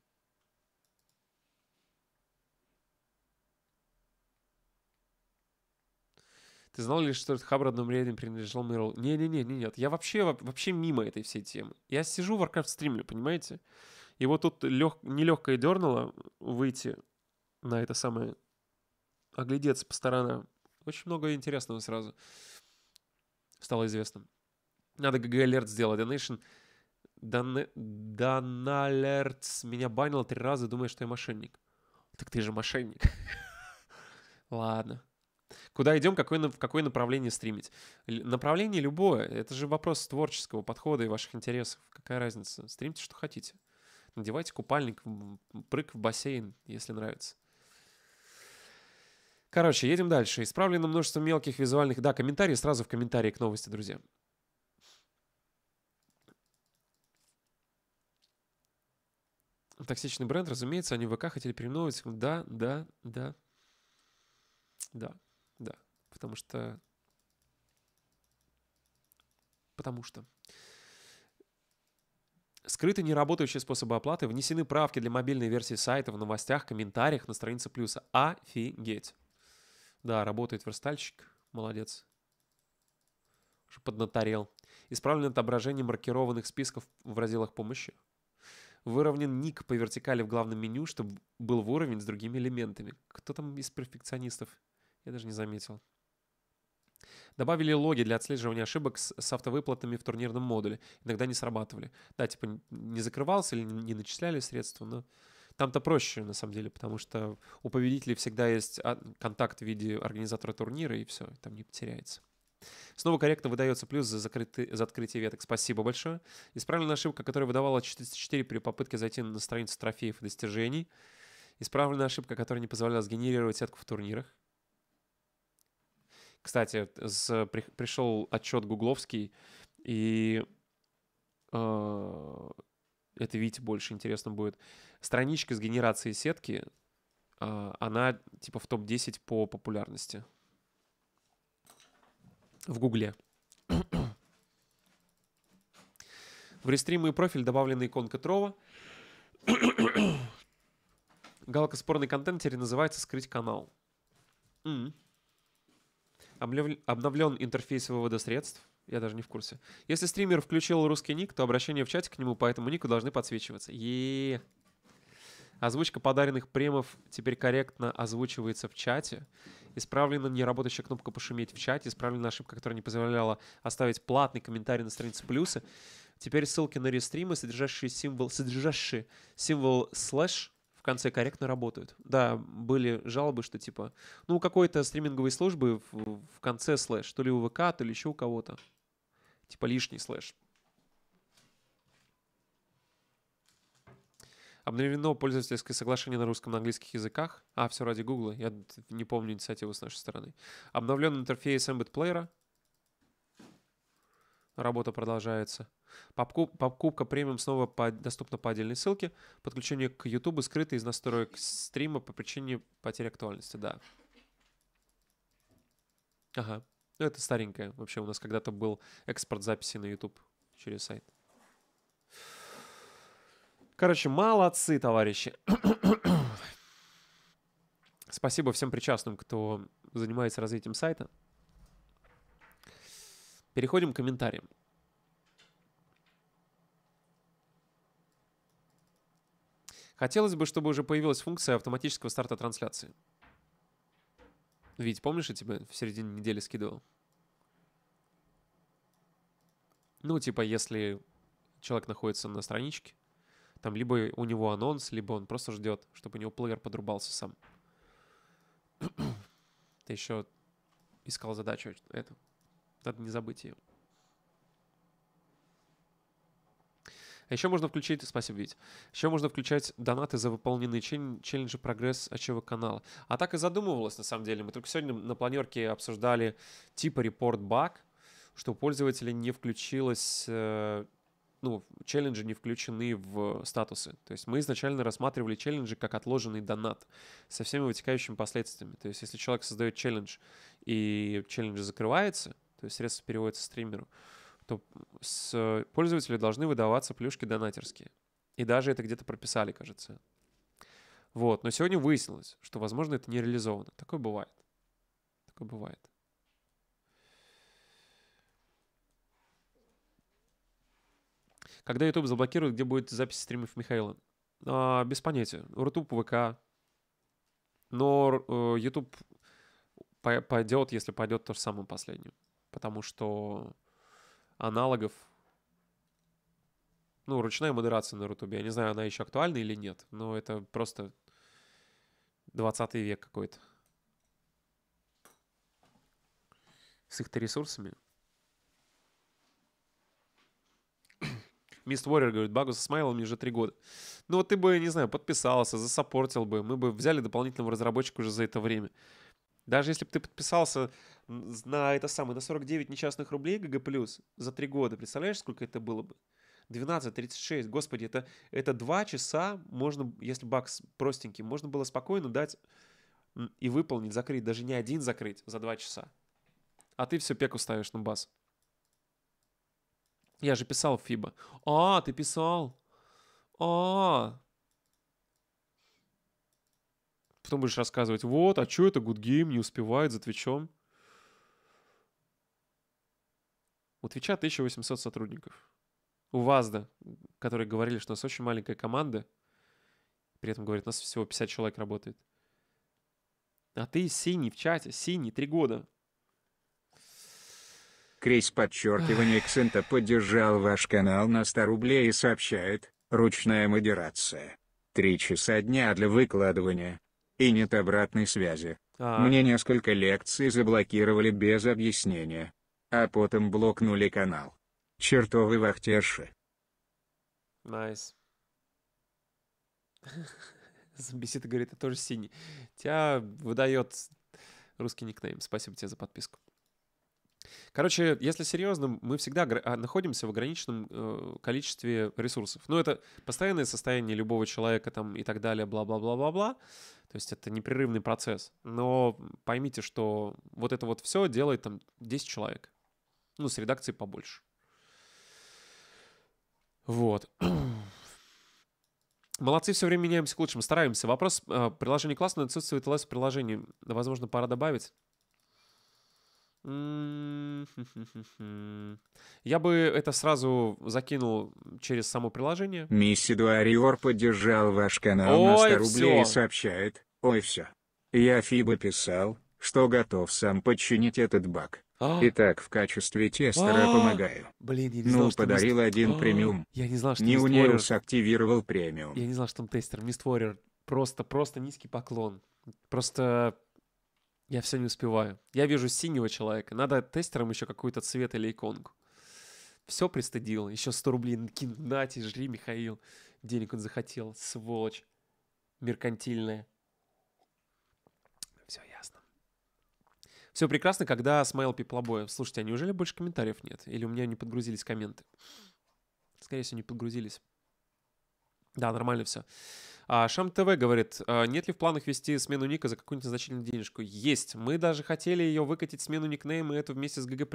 Ты знал ли, что этот Хаббард Домриэдин принадлежал Мэрилу? Не-не-не, нет. Я вообще, вообще мимо этой всей темы. Я сижу в Warcraft стримлю, понимаете? И вот тут лег... нелегкое дернуло выйти на это самое, оглядеться по сторонам. Очень много интересного сразу стало известно. Надо ГГ-алерт сделать. Донейшн... Доналертс меня банил три раза, думая, что я мошенник. Так ты же мошенник. Ладно. Куда идем, какое, в какое направление стримить? Направление любое. Это же вопрос творческого подхода и ваших интересов. Какая разница? Стримите, что хотите. Надевайте купальник, прыг в бассейн, если нравится. Короче, едем дальше. Исправлено множество мелких визуальных... Да, комментарии сразу в комментарии к новости, друзья. Токсичный бренд, разумеется, они в ВК хотели переименовывать. Да, да, да. Да потому что... Потому что... Скрыты неработающие способы оплаты, внесены правки для мобильной версии сайта в новостях, комментариях на странице плюса. Офигеть. Да, работает верстальщик. Молодец. Уже поднаторел. Исправлено отображение маркированных списков в разделах помощи. Выровнен ник по вертикали в главном меню, чтобы был в уровень с другими элементами. Кто там из перфекционистов? Я даже не заметил. Добавили логи для отслеживания ошибок с, с автовыплатами в турнирном модуле. Иногда не срабатывали. Да, типа не закрывался или не, начисляли средства, но там-то проще, на самом деле, потому что у победителей всегда есть а, контакт в виде организатора турнира, и все, там не потеряется. Снова корректно выдается плюс за, закрытый, за открытие веток. Спасибо большое. Исправлена ошибка, которая выдавала 44 при попытке зайти на страницу трофеев и достижений. Исправлена ошибка, которая не позволяла сгенерировать сетку в турнирах. Кстати, с, при, пришел отчет гугловский, и э, это Вите больше интересно будет. Страничка с генерацией сетки, э, она типа в топ-10 по популярности в Гугле. В рестримы и профиль добавлена иконка Трова. Галка «Спорный контент» теперь называется «Скрыть канал». Mm. Обновлен интерфейс вывода средств. Я даже не в курсе. Если стример включил русский ник, то обращения в чате к нему по этому нику должны подсвечиваться. е, Озвучка подаренных премов теперь корректно озвучивается в чате. Исправлена неработающая кнопка «Пошуметь в чате». Исправлена ошибка, которая не позволяла оставить платный комментарий на странице «Плюсы». Теперь ссылки на рестримы, содержащие символ, содержащие символ слэш, в конце корректно работают. Да, были жалобы, что типа, ну, какой-то стриминговой службы в, в конце слэш, то ли у ВК, то ли еще у кого-то. Типа лишний слэш. Обновлено пользовательское соглашение на русском и английских языках. А, все ради Гугла. Я не помню инициативу с нашей стороны. Обновлен интерфейс Embed Player. Работа продолжается. покупка премиум снова доступна по отдельной ссылке. Подключение к YouTube скрыто из настроек стрима по причине потери актуальности, да. Ага. Ну, это старенькое. Вообще у нас когда-то был экспорт записи на YouTube через сайт. Короче, молодцы, товарищи. Спасибо всем причастным, кто занимается развитием сайта. Переходим к комментариям. Хотелось бы, чтобы уже появилась функция автоматического старта трансляции. Ведь помнишь, я тебе в середине недели скидывал? Ну, типа, если человек находится на страничке, там либо у него анонс, либо он просто ждет, чтобы у него плеер подрубался сам. Ты еще искал задачу эту. Надо не забыть ее. А еще можно включить, спасибо, Вить, еще можно включать донаты за выполненные челлен... челленджи прогресс отчего канала. А так и задумывалось, на самом деле. Мы только сегодня на планерке обсуждали типа репорт баг, что у пользователя не включилось э, ну, челленджи не включены в статусы. То есть мы изначально рассматривали челленджи как отложенный донат со всеми вытекающими последствиями. То есть если человек создает челлендж и челлендж закрывается, то есть средства переводятся стримеру, то с пользователя должны выдаваться плюшки донатерские. И даже это где-то прописали, кажется. Вот, но сегодня выяснилось, что, возможно, это не реализовано. Такое бывает. Такое бывает. Когда YouTube заблокирует, где будет запись стримов Михаила? А, без понятия. Рутуб, ВК. Но э, YouTube пойдет, если пойдет то же самое последнее потому что аналогов... Ну, ручная модерация на Рутубе. Я не знаю, она еще актуальна или нет, но это просто 20 век какой-то. С их-то ресурсами. Мист Warrior говорит, Багу со Смайлом уже три года. Ну вот ты бы, не знаю, подписался, засаппортил бы, мы бы взяли дополнительного разработчика уже за это время. Даже если бы ты подписался на это самое, на 49 несчастных рублей ГГ+, за три года, представляешь, сколько это было бы? 12.36, господи, это, это 2 часа, можно, если бакс простенький, можно было спокойно дать и выполнить, закрыть, даже не один закрыть за 2 часа. А ты все пеку ставишь на бас. Я же писал в ФИБА. А, ты писал. А, Потом будешь рассказывать, вот, а что это Good Game не успевает за Твичом? У Твича 1800 сотрудников. У ВАЗДа, которые говорили, что у нас очень маленькая команда, при этом говорит, у нас всего 50 человек работает. А ты синий в чате, синий, три года. Крис подчеркивание Ксента поддержал ваш канал на 100 рублей и сообщает, ручная модерация. Три часа дня для выкладывания и нет обратной связи. А. Мне несколько лекций заблокировали без объяснения. А потом блокнули канал. Чертовы вахтерши. Найс. Nice. Бесит и говорит, это тоже синий. Тебя выдает русский никнейм. Спасибо тебе за подписку. Короче, если серьезно, мы всегда а, находимся в ограниченном э, количестве ресурсов. Ну, это постоянное состояние любого человека там и так далее, бла-бла-бла-бла-бла. То есть это непрерывный процесс. Но поймите, что вот это вот все делает там 10 человек. Ну, с редакцией побольше. Вот. Молодцы, все время меняемся к лучшему, стараемся. Вопрос э, приложение классное, отсутствует лс приложение. Возможно, пора добавить. Я бы это сразу закинул через само приложение. Мисси Дуариор поддержал ваш канал Ой, на 100 рублей всё. и сообщает. Ой, все. Я Фиба писал, что готов сам починить этот баг. А? Итак, в качестве тестера а? помогаю. Блин, я не ну, знал, Ну, подарил один а? премиум. Я не знал, что Не Mistwarrior- активировал премиум. Я не знал, что там тестер. Мистворер. Просто, просто низкий поклон. Просто я все не успеваю. Я вижу синего человека. Надо тестерам еще какой-то цвет или иконку. Все пристыдил. Еще 100 рублей. Кинь, нате, жри, Михаил. Денег он захотел. Сволочь. Меркантильная. Все ясно. Все прекрасно, когда смайл пиплобоя. Слушайте, а неужели больше комментариев нет? Или у меня не подгрузились комменты? Скорее всего, не подгрузились. Да, нормально все. А Шам ТВ говорит, «А, нет ли в планах вести смену ника за какую-нибудь значительную денежку? Есть. Мы даже хотели ее выкатить, смену никнейма, и это вместе с ГГ+.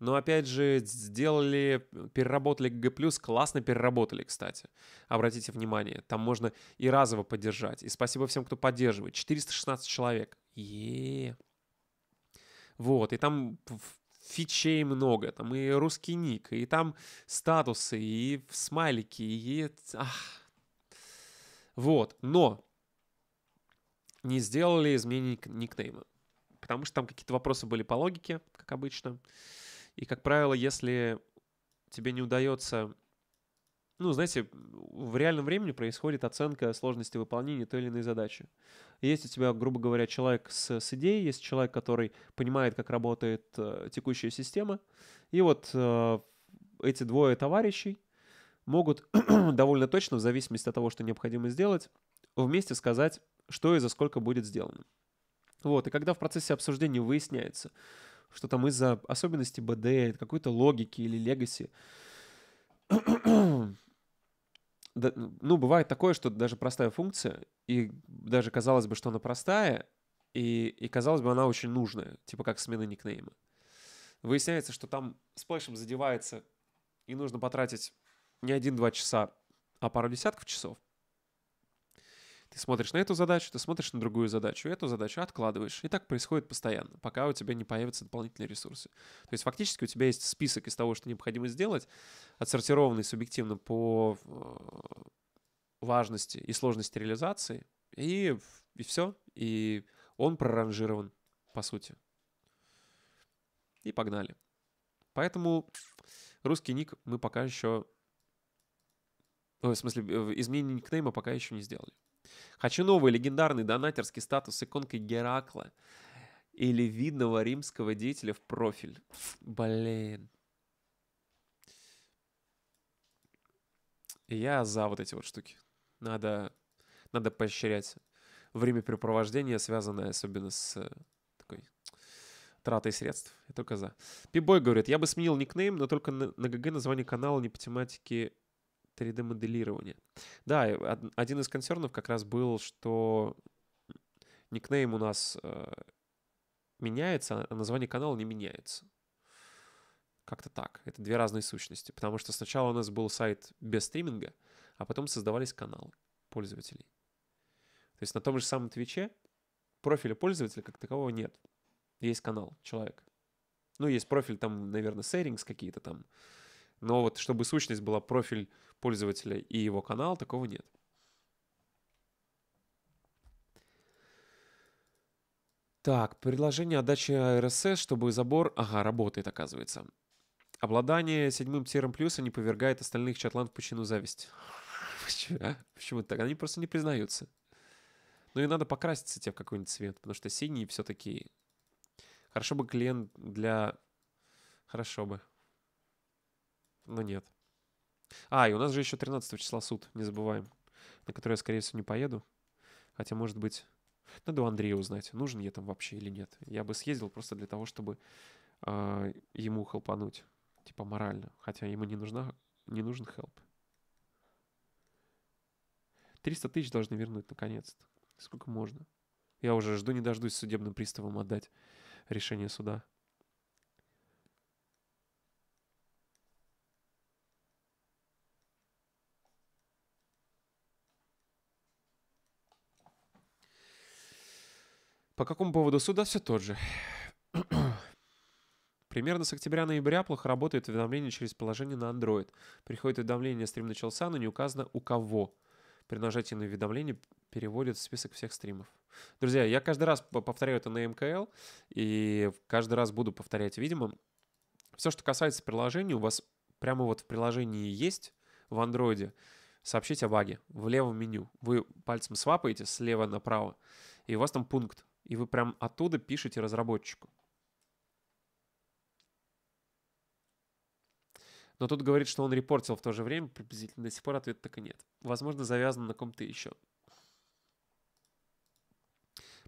Но опять же, сделали, переработали ГГ+, классно переработали, кстати. Обратите внимание, там можно и разово поддержать. И спасибо всем, кто поддерживает. 416 человек. е Вот, и там фичей много, там и русский ник, и там статусы, и смайлики, и... Ах, вот, но не сделали изменений никнейма. Потому что там какие-то вопросы были по логике, как обычно. И, как правило, если тебе не удается... Ну, знаете, в реальном времени происходит оценка сложности выполнения той или иной задачи. Есть у тебя, грубо говоря, человек с, с идеей, есть человек, который понимает, как работает э, текущая система. И вот э, эти двое товарищей, могут довольно точно, в зависимости от того, что необходимо сделать, вместе сказать, что и за сколько будет сделано. Вот, и когда в процессе обсуждения выясняется, что там из-за особенностей БД, какой-то логики или легаси, да, ну, бывает такое, что даже простая функция, и даже казалось бы, что она простая, и, и казалось бы, она очень нужная, типа как смена никнейма. Выясняется, что там сплэшем задевается, и нужно потратить не один-два часа, а пару десятков часов, ты смотришь на эту задачу, ты смотришь на другую задачу, эту задачу откладываешь. И так происходит постоянно, пока у тебя не появятся дополнительные ресурсы. То есть фактически у тебя есть список из того, что необходимо сделать, отсортированный субъективно по э, важности и сложности реализации, и, и все. И он проранжирован, по сути. И погнали. Поэтому русский ник мы пока еще Ой, ну, в смысле, изменение никнейма пока еще не сделали. Хочу новый легендарный донатерский статус с иконкой Геракла или видного римского деятеля в профиль. Блин. Я за вот эти вот штуки. Надо, надо поощрять времяпрепровождение, связанное особенно с э, такой тратой средств. Я только за. Пибой говорит, я бы сменил никнейм, но только на, на ГГ название канала не по тематике 3D-моделирования. Да, один из консернов как раз был, что никнейм у нас э, меняется, а название канала не меняется. Как-то так. Это две разные сущности. Потому что сначала у нас был сайт без стриминга, а потом создавались каналы пользователей. То есть на том же самом Твиче профиля пользователя как такового нет. Есть канал человек. Ну, есть профиль там, наверное, сэррингс какие-то там. Но вот чтобы сущность была профиль пользователя и его канал, такого нет. Так, предложение отдачи даче RSS, чтобы забор... Ага, работает, оказывается. Обладание седьмым тиром плюса не повергает остальных чатлан в пучину зависти. Почему? А? Почему так? Они просто не признаются. Ну и надо покраситься тебе в какой-нибудь цвет, потому что синий все-таки... Хорошо бы клиент для... Хорошо бы. Но нет. А, и у нас же еще 13 числа суд, не забываем, на который я, скорее всего, не поеду. Хотя, может быть, надо у Андрея узнать, нужен я там вообще или нет. Я бы съездил просто для того, чтобы э, ему хелпануть, типа морально. Хотя ему не, нужна, не нужен хелп. 300 тысяч должны вернуть наконец-то. Сколько можно? Я уже жду не дождусь судебным приставом отдать решение суда. По какому поводу суда все тот же. Примерно с октября-ноября плохо работает уведомление через положение на Android. Приходит уведомление «Стрим начался», но не указано у кого. При нажатии на уведомление переводит в список всех стримов. Друзья, я каждый раз повторяю это на МКЛ, и каждый раз буду повторять, видимо. Все, что касается приложения, у вас прямо вот в приложении есть в Андроиде, сообщить о баге в левом меню. Вы пальцем свапаете слева направо, и у вас там пункт и вы прям оттуда пишете разработчику. Но тут говорит, что он репортил в то же время, приблизительно до сих пор ответа так и нет. Возможно, завязан на ком-то еще.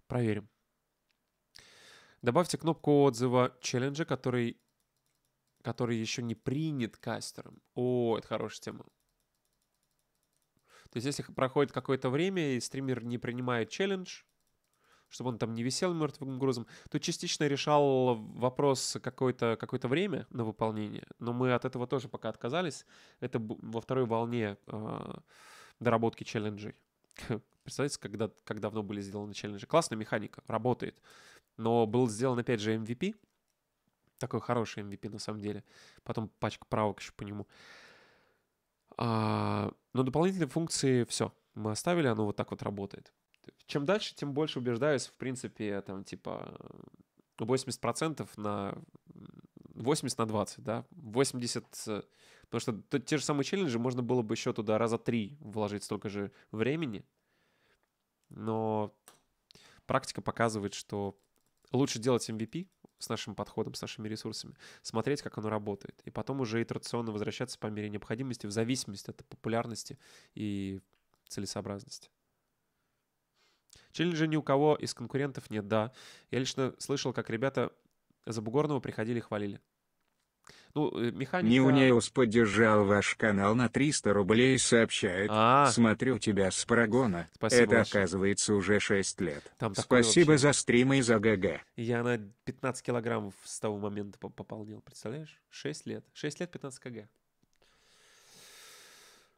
Проверим. Добавьте кнопку отзыва челленджа, который, который еще не принят кастером. О, это хорошая тема. То есть, если проходит какое-то время, и стример не принимает челлендж, чтобы он там не висел мертвым грузом. то частично решал вопрос какое-то какое время на выполнение, но мы от этого тоже пока отказались. Это во второй волне э, доработки челленджей. Представляете, когда, как давно были сделаны челленджи. Классная механика, работает. Но был сделан, опять же, MVP. Такой хороший MVP, на самом деле. Потом пачка правок еще по нему. А, но дополнительные функции все. Мы оставили, оно вот так вот работает чем дальше, тем больше убеждаюсь, в принципе, там, типа, 80% на... 80 на 20, да? 80... Э, потому что те же самые челленджи можно было бы еще туда раза три вложить столько же времени. Но практика показывает, что лучше делать MVP с нашим подходом, с нашими ресурсами, смотреть, как оно работает, и потом уже итерационно возвращаться по мере необходимости в зависимости от популярности и целесообразности. Челленджа ни у кого из конкурентов нет, да. Я лично слышал, как ребята за Бугорного приходили и хвалили. Ну, э, механика... Ньюнеус поддержал ваш канал на 300 рублей и сообщает. А -а -а. Смотрю тебя с прогона. Спасибо Это, большое. оказывается, уже 6 лет. Там Спасибо вообще... за стримы и за ГГ. Я на 15 килограммов с того момента пополнил, представляешь? 6 лет. 6 лет 15 кг.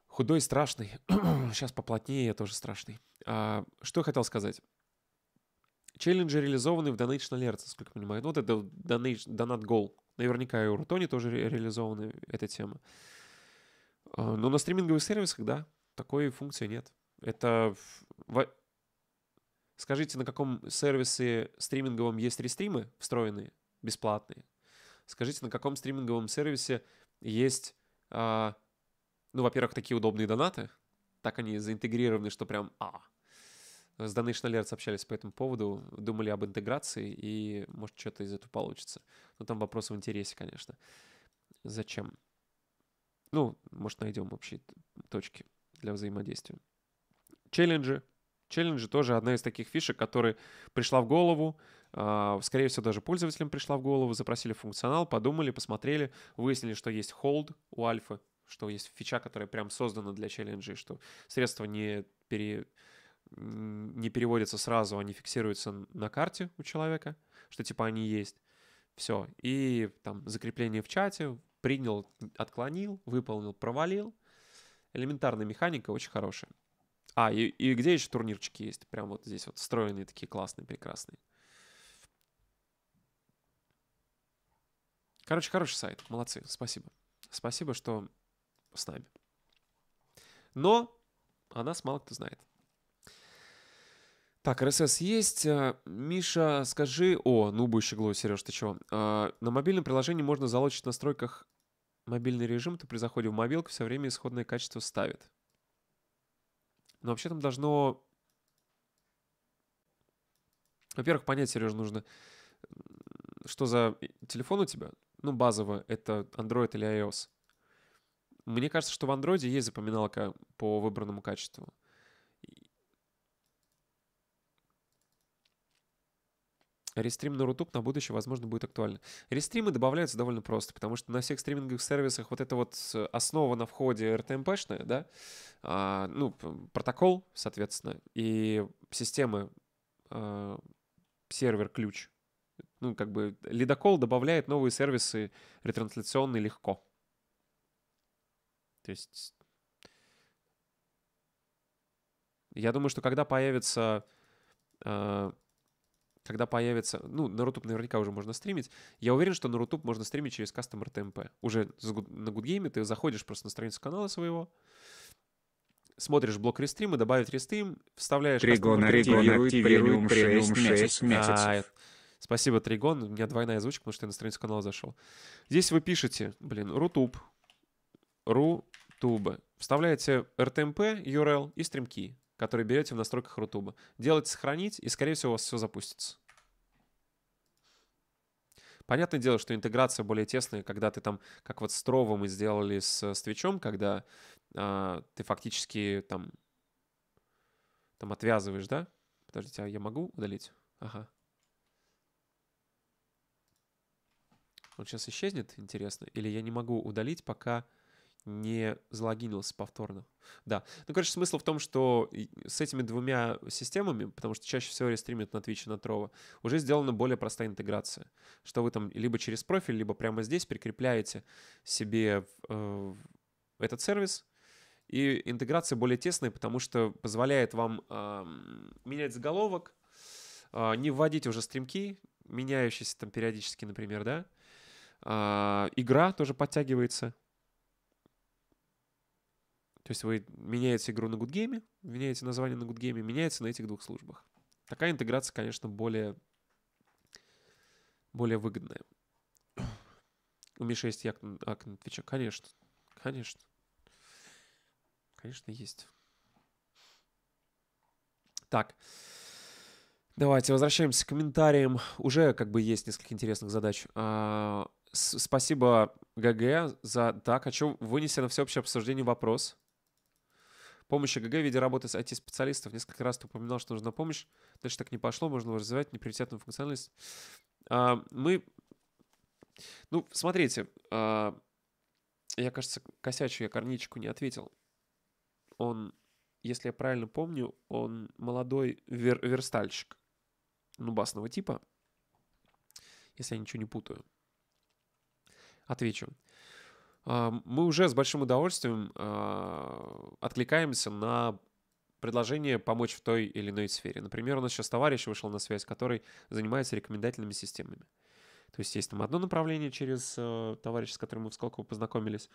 Худой, страшный. Сейчас поплотнее, я тоже страшный. А, что я хотел сказать? Челленджи реализованы в Donation Alerts, насколько я понимаю. Ну, вот это Donation, Donut Goal. Наверняка и у Рутони тоже ре- реализована эта тема. А, но на стриминговых сервисах, да, такой функции нет. Это... В... Скажите, на каком сервисе стриминговом есть рестримы встроенные, бесплатные? Скажите, на каком стриминговом сервисе есть, а, ну, во-первых, такие удобные донаты, так они заинтегрированы, что прям а, с Donation Alerts общались по этому поводу, думали об интеграции, и, может, что-то из этого получится. Но там вопрос в интересе, конечно. Зачем? Ну, может, найдем общие точки для взаимодействия. Челленджи. Челленджи тоже одна из таких фишек, которые пришла в голову, а, скорее всего, даже пользователям пришла в голову, запросили функционал, подумали, посмотрели, выяснили, что есть холд у альфы, что есть фича, которая прям создана для челленджей, что средства не пере не переводятся сразу, они фиксируются на карте у человека, что типа они есть. Все. И там закрепление в чате, принял, отклонил, выполнил, провалил. Элементарная механика очень хорошая. А, и, и где еще турнирчики есть? Прям вот здесь вот встроенные такие классные, прекрасные. Короче, хороший сайт. Молодцы. Спасибо. Спасибо, что с нами. Но о нас мало кто знает. Так, РСС есть. Э, Миша, скажи... О, ну, нубу щегло, Сереж, ты чего? А, на мобильном приложении можно залочить в настройках мобильный режим, то при заходе в мобилку все время исходное качество ставит. Но вообще там должно... Во-первых, понять, Сереж, нужно, что за телефон у тебя. Ну, базово, это Android или iOS. Мне кажется, что в Android есть запоминалка по выбранному качеству. Рестрим на Рутуб на будущее, возможно, будет актуально. Рестримы добавляются довольно просто, потому что на всех стриминговых сервисах вот эта вот э, основа на входе RTMP-шная, эм да, а, ну, протокол, соответственно, и системы а, сервер-ключ. Ну, как бы ледокол добавляет новые сервисы ретрансляционные легко. То есть... Я думаю, что когда появится Uh, когда появится... Ну, на Рутуб наверняка уже можно стримить. Я уверен, что на Рутуб можно стримить через Custom RTMP. Уже на Гудгейме ты заходишь просто на страницу канала своего, смотришь блок рестрима, добавить рестрим, вставляешь... Тригон, тригон, премиум 6, 6 месяцев. А, спасибо, Тригон. У меня двойная озвучка, потому что я на страницу канала зашел. Здесь вы пишете, блин, Рутуб, Рутубы. Вставляете RTMP, URL и стримки который берете в настройках Рутуба. Делайте сохранить, и, скорее всего, у вас все запустится. Понятное дело, что интеграция более тесная, когда ты там, как вот с Тровом мы сделали с, с Твичом, когда э, ты фактически там, там отвязываешь, да? Подождите, а я могу удалить? Ага. Он сейчас исчезнет, интересно? Или я не могу удалить, пока не залогинился повторно. Да. Ну, короче, смысл в том, что с этими двумя системами, потому что чаще всего рестримят на Twitch и на Trovo, уже сделана более простая интеграция, что вы там либо через профиль, либо прямо здесь прикрепляете себе э, этот сервис, и интеграция более тесная, потому что позволяет вам э, менять заголовок, э, не вводить уже стримки, меняющиеся там периодически, например, да, э, игра тоже подтягивается, то есть вы меняете игру на гудгейме, меняете название на гудгейме, меняется на этих двух службах. Такая интеграция, конечно, более, более выгодная. У Миши есть окна, окна Твича? Конечно, конечно. Конечно, есть. Так. Давайте возвращаемся к комментариям. Уже как бы есть несколько интересных задач. А, спасибо ГГ за... Так, хочу вынести на всеобщее обсуждение вопрос Помощь ГГ, в виде работы с IT-специалистов. Несколько раз ты упоминал, что нужна помощь. Дальше так не пошло, можно его развивать неприоритетную функциональность. А, мы... Ну, смотрите, а... я, кажется, косячу, я корничку не ответил. Он, если я правильно помню, он молодой вер верстальщик нубасного типа, если я ничего не путаю. Отвечу. А, мы уже с большим удовольствием а, откликаемся на предложение помочь в той или иной сфере. Например, у нас сейчас товарищ вышел на связь, который занимается рекомендательными системами. То есть есть там одно направление через э, товарища, с которым мы в Сколково познакомились,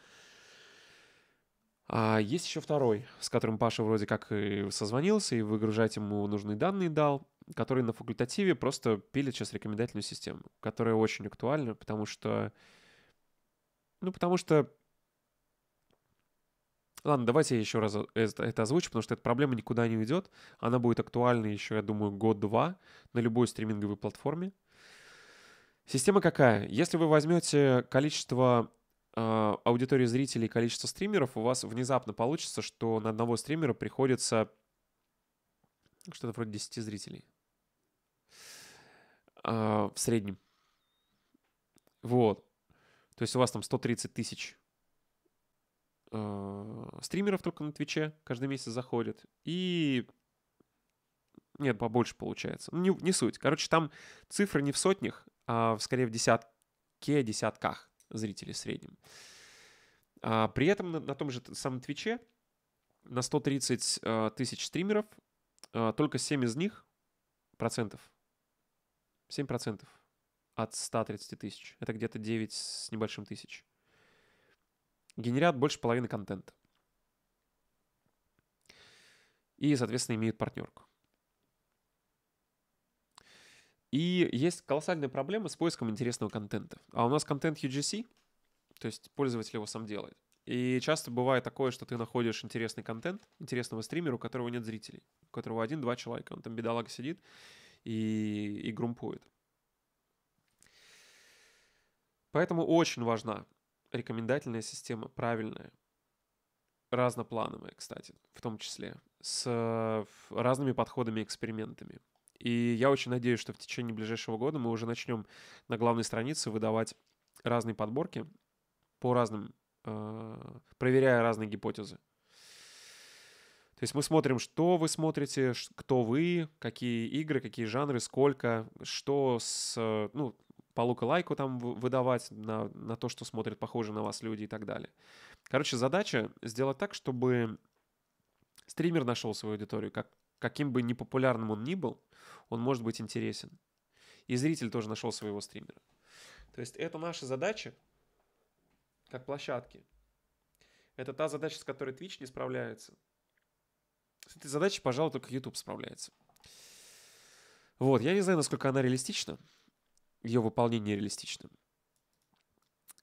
а есть еще второй, с которым Паша вроде как и созвонился, и выгружать ему нужные данные дал, который на факультативе просто пилит сейчас рекомендательную систему, которая очень актуальна, потому что ну, потому что... Ладно, давайте я еще раз это озвучу, потому что эта проблема никуда не уйдет. Она будет актуальна еще, я думаю, год-два на любой стриминговой платформе. Система какая? Если вы возьмете количество э, аудитории зрителей количество стримеров, у вас внезапно получится, что на одного стримера приходится что-то вроде 10 зрителей. Э, в среднем. Вот. То есть у вас там 130 тысяч э, стримеров только на Твиче каждый месяц заходит. И... Нет, побольше получается. Ну, не, не суть. Короче, там цифры не в сотнях, а скорее в десятке, десятках зрителей в среднем. А при этом на, на том же самом Твиче на 130 э, тысяч стримеров э, только 7 из них процентов. 7 процентов от 130 тысяч. Это где-то 9 с небольшим тысяч. Генерят больше половины контента. И, соответственно, имеют партнерку. И есть колоссальная проблема с поиском интересного контента. А у нас контент UGC, то есть пользователь его сам делает. И часто бывает такое, что ты находишь интересный контент, интересного стримера, у которого нет зрителей, у которого один-два человека, он там бедолага сидит и, и грумпует. Поэтому очень важна рекомендательная система, правильная, разноплановая, кстати, в том числе, с э, разными подходами и экспериментами. И я очень надеюсь, что в течение ближайшего года мы уже начнем на главной странице выдавать разные подборки по разным, э, проверяя разные гипотезы. То есть мы смотрим, что вы смотрите, кто вы, какие игры, какие жанры, сколько, что с, э, ну, по лайку там выдавать на, на то, что смотрят похожие на вас люди и так далее. Короче, задача сделать так, чтобы стример нашел свою аудиторию, как, каким бы непопулярным он ни был, он может быть интересен. И зритель тоже нашел своего стримера. То есть это наша задача, как площадки. Это та задача, с которой Twitch не справляется. С этой задачей, пожалуй, только YouTube справляется. Вот, я не знаю, насколько она реалистична ее выполнение реалистичным.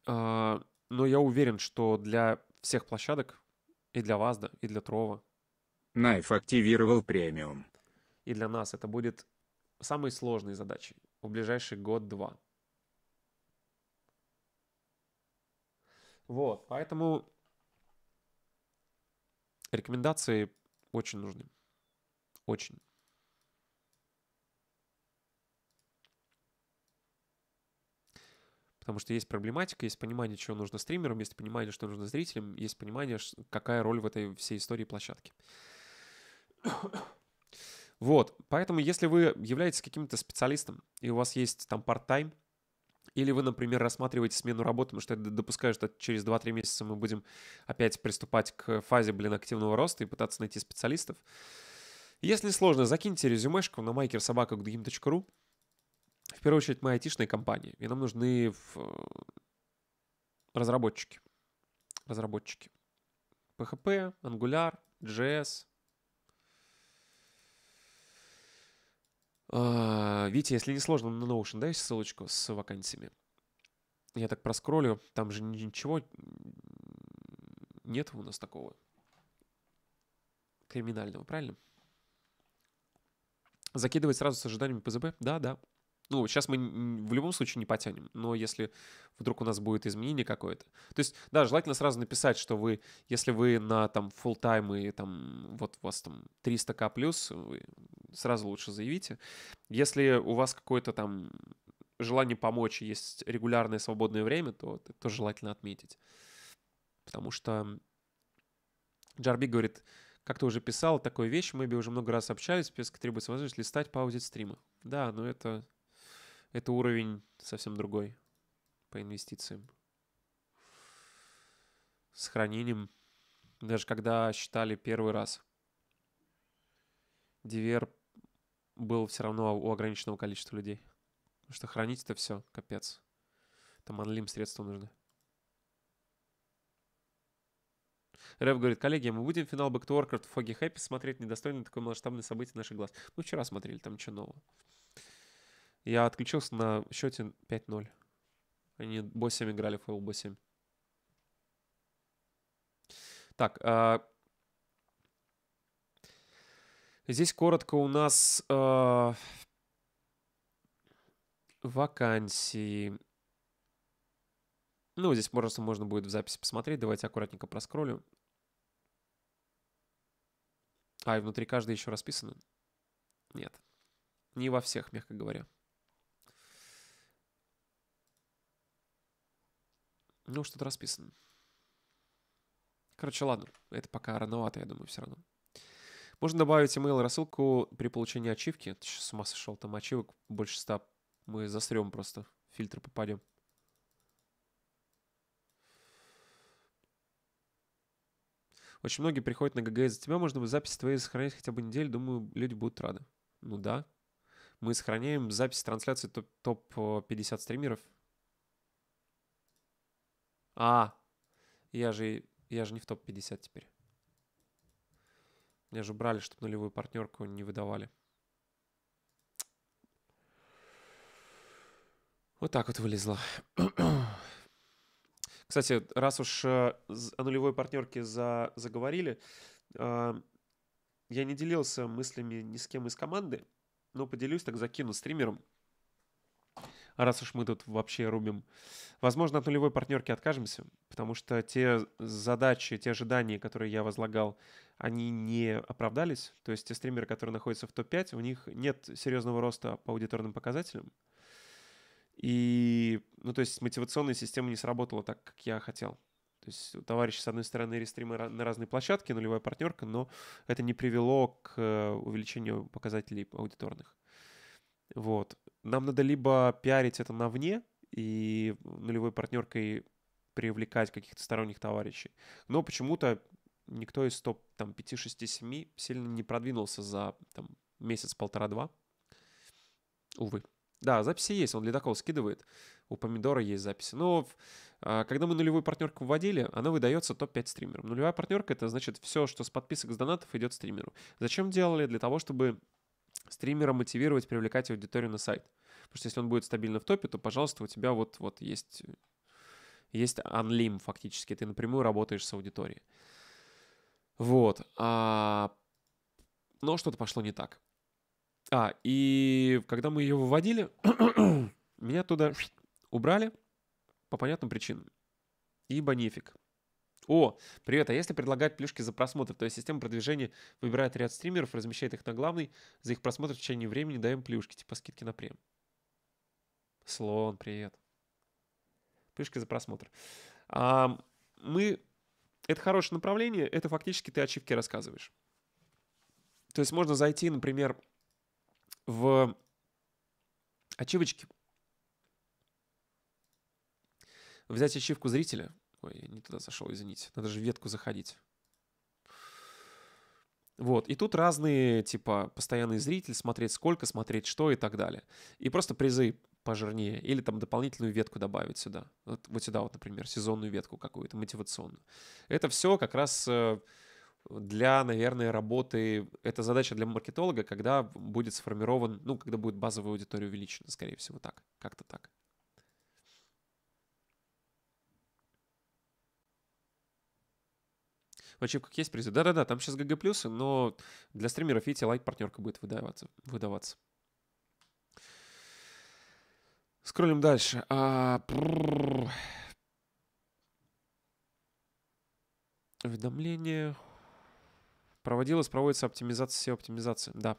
А, но я уверен, что для всех площадок, и для вас, да, и для Трова. Найф активировал премиум. И для нас это будет самой сложной задачей в ближайший год-два. Вот, поэтому рекомендации очень нужны. Очень. Потому что есть проблематика, есть понимание, чего нужно стримерам, есть понимание, что нужно зрителям, есть понимание, какая роль в этой всей истории площадки. Вот, поэтому если вы являетесь каким-то специалистом, и у вас есть там part-time, или вы, например, рассматриваете смену работы, потому что я допускаю, что через 2-3 месяца мы будем опять приступать к фазе, блин, активного роста и пытаться найти специалистов. Если сложно, закиньте резюмешку на makersobaka.game.ru, первую очередь, мы айтишные компании, и нам нужны э, разработчики. Разработчики. PHP, Angular, JS. Э, Видите, если не сложно, на Notion дай ссылочку с вакансиями. Я так проскроллю, там же ничего нет у нас такого криминального, правильно? Закидывать сразу с ожиданиями ПЗБ? Да, да. Ну, сейчас мы в любом случае не потянем, но если вдруг у нас будет изменение какое-то. То есть, да, желательно сразу написать, что вы, если вы на там full time и там вот у вас там 300к плюс, вы сразу лучше заявите. Если у вас какое-то там желание помочь, есть регулярное свободное время, то, это желательно отметить. Потому что Джарби говорит, как ты уже писал, такую вещь, мы бы уже много раз общались, список требует возможность листать паузить аудит стрима. Да, но это это уровень совсем другой по инвестициям. С хранением. Даже когда считали первый раз, Дивер был все равно у ограниченного количества людей. Потому что хранить это все, капец. Там анлим средства нужны. Рэп говорит, коллеги, а мы будем финал Back to Warcraft в Foggy Happy смотреть недостойно такое масштабное событие наших глаз. Ну вчера смотрели, там ничего нового. Я отключился на счете 5-0. Они B7 играли, фейл B7. Так, э, здесь коротко у нас э, вакансии. Ну, здесь просто можно будет в записи посмотреть. Давайте аккуратненько проскролю. А, и внутри каждой еще расписано? Нет. Не во всех, мягко говоря. Ну, что-то расписано. Короче, ладно, это пока рановато, я думаю, все равно. Можно добавить email рассылку при получении ачивки. Ты с ума сошел, там ачивок больше ста. Мы застрем просто, в фильтр попадем. Очень многие приходят на ГГС, из-за тебя. Можно бы записи твои сохранить хотя бы неделю. Думаю, люди будут рады. Ну да. Мы сохраняем запись трансляции топ-50 э, стримеров. А, я же, я же не в топ-50 теперь. Меня же брали, чтобы нулевую партнерку не выдавали. Вот так вот вылезла. Кстати, раз уж э, о нулевой партнерке за, заговорили, э, я не делился мыслями ни с кем из команды, но поделюсь, так закину стримером раз уж мы тут вообще рубим. Возможно, от нулевой партнерки откажемся, потому что те задачи, те ожидания, которые я возлагал, они не оправдались. То есть те стримеры, которые находятся в топ-5, у них нет серьезного роста по аудиторным показателям. И, ну, то есть мотивационная система не сработала так, как я хотел. То есть у товарища, с одной стороны, рестримы на разные площадки, нулевая партнерка, но это не привело к э, увеличению показателей аудиторных. Вот нам надо либо пиарить это на вне и нулевой партнеркой привлекать каких-то сторонних товарищей. Но почему-то никто из топ там, 5, 6, 7 сильно не продвинулся за там, месяц, полтора-два. Увы. Да, записи есть, он Ледокол скидывает. У Помидора есть записи. Но а, когда мы нулевую партнерку вводили, она выдается топ-5 стримерам. Нулевая партнерка — это значит все, что с подписок, с донатов идет стримеру. Зачем делали? Для того, чтобы стримера мотивировать, привлекать аудиторию на сайт. Потому что если он будет стабильно в топе, то, пожалуйста, у тебя вот, вот есть, есть анлим фактически, ты напрямую работаешь с аудиторией. Вот. А... Но что-то пошло не так. А, и когда мы ее выводили, меня туда убрали по понятным причинам. Ибо нефиг. О, привет, а если предлагать плюшки за просмотр, то есть система продвижения выбирает ряд стримеров, размещает их на главный, за их просмотр в течение времени даем плюшки, типа скидки на прем. Слон, привет. Плюшки за просмотр. А, мы... Это хорошее направление, это фактически ты ачивки рассказываешь. То есть можно зайти, например, в ачивочки, взять ачивку зрителя — Ой, я не туда зашел, извините. Надо же в ветку заходить. Вот, и тут разные, типа, постоянный зритель, смотреть сколько, смотреть что и так далее. И просто призы пожирнее. Или там дополнительную ветку добавить сюда. Вот, вот сюда вот, например, сезонную ветку какую-то, мотивационную. Это все как раз э, для, наверное, работы, это задача для маркетолога, когда будет сформирован, ну, когда будет базовая аудитория увеличена, скорее всего, так, как-то так. в ачивках есть призы. Да-да-да, там сейчас ГГ плюсы, но для стримеров, видите, лайк-партнерка будет выдаваться. выдаваться. Скроллим дальше. А... Уведомление. Проводилась, проводится оптимизация, все оптимизации. Да.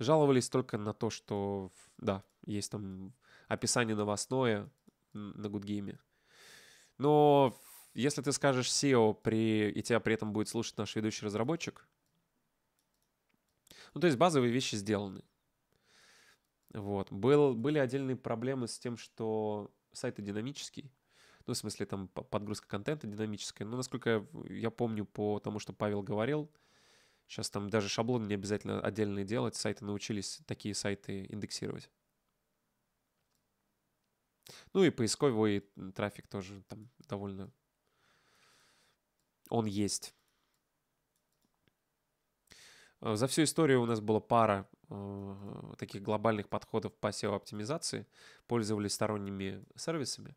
Жаловались только на то, что, да, есть там описание новостное на Гудгейме. Но если ты скажешь SEO, при... и тебя при этом будет слушать наш ведущий разработчик, ну, то есть базовые вещи сделаны. Вот. Был, были отдельные проблемы с тем, что сайт динамический. Ну, в смысле, там подгрузка контента динамическая. Но, насколько я помню по тому, что Павел говорил, сейчас там даже шаблоны не обязательно отдельные делать. Сайты научились такие сайты индексировать. Ну и поисковый трафик тоже там довольно... Он есть. Э, за всю историю у нас была пара э, таких глобальных подходов по SEO-оптимизации, пользовались сторонними сервисами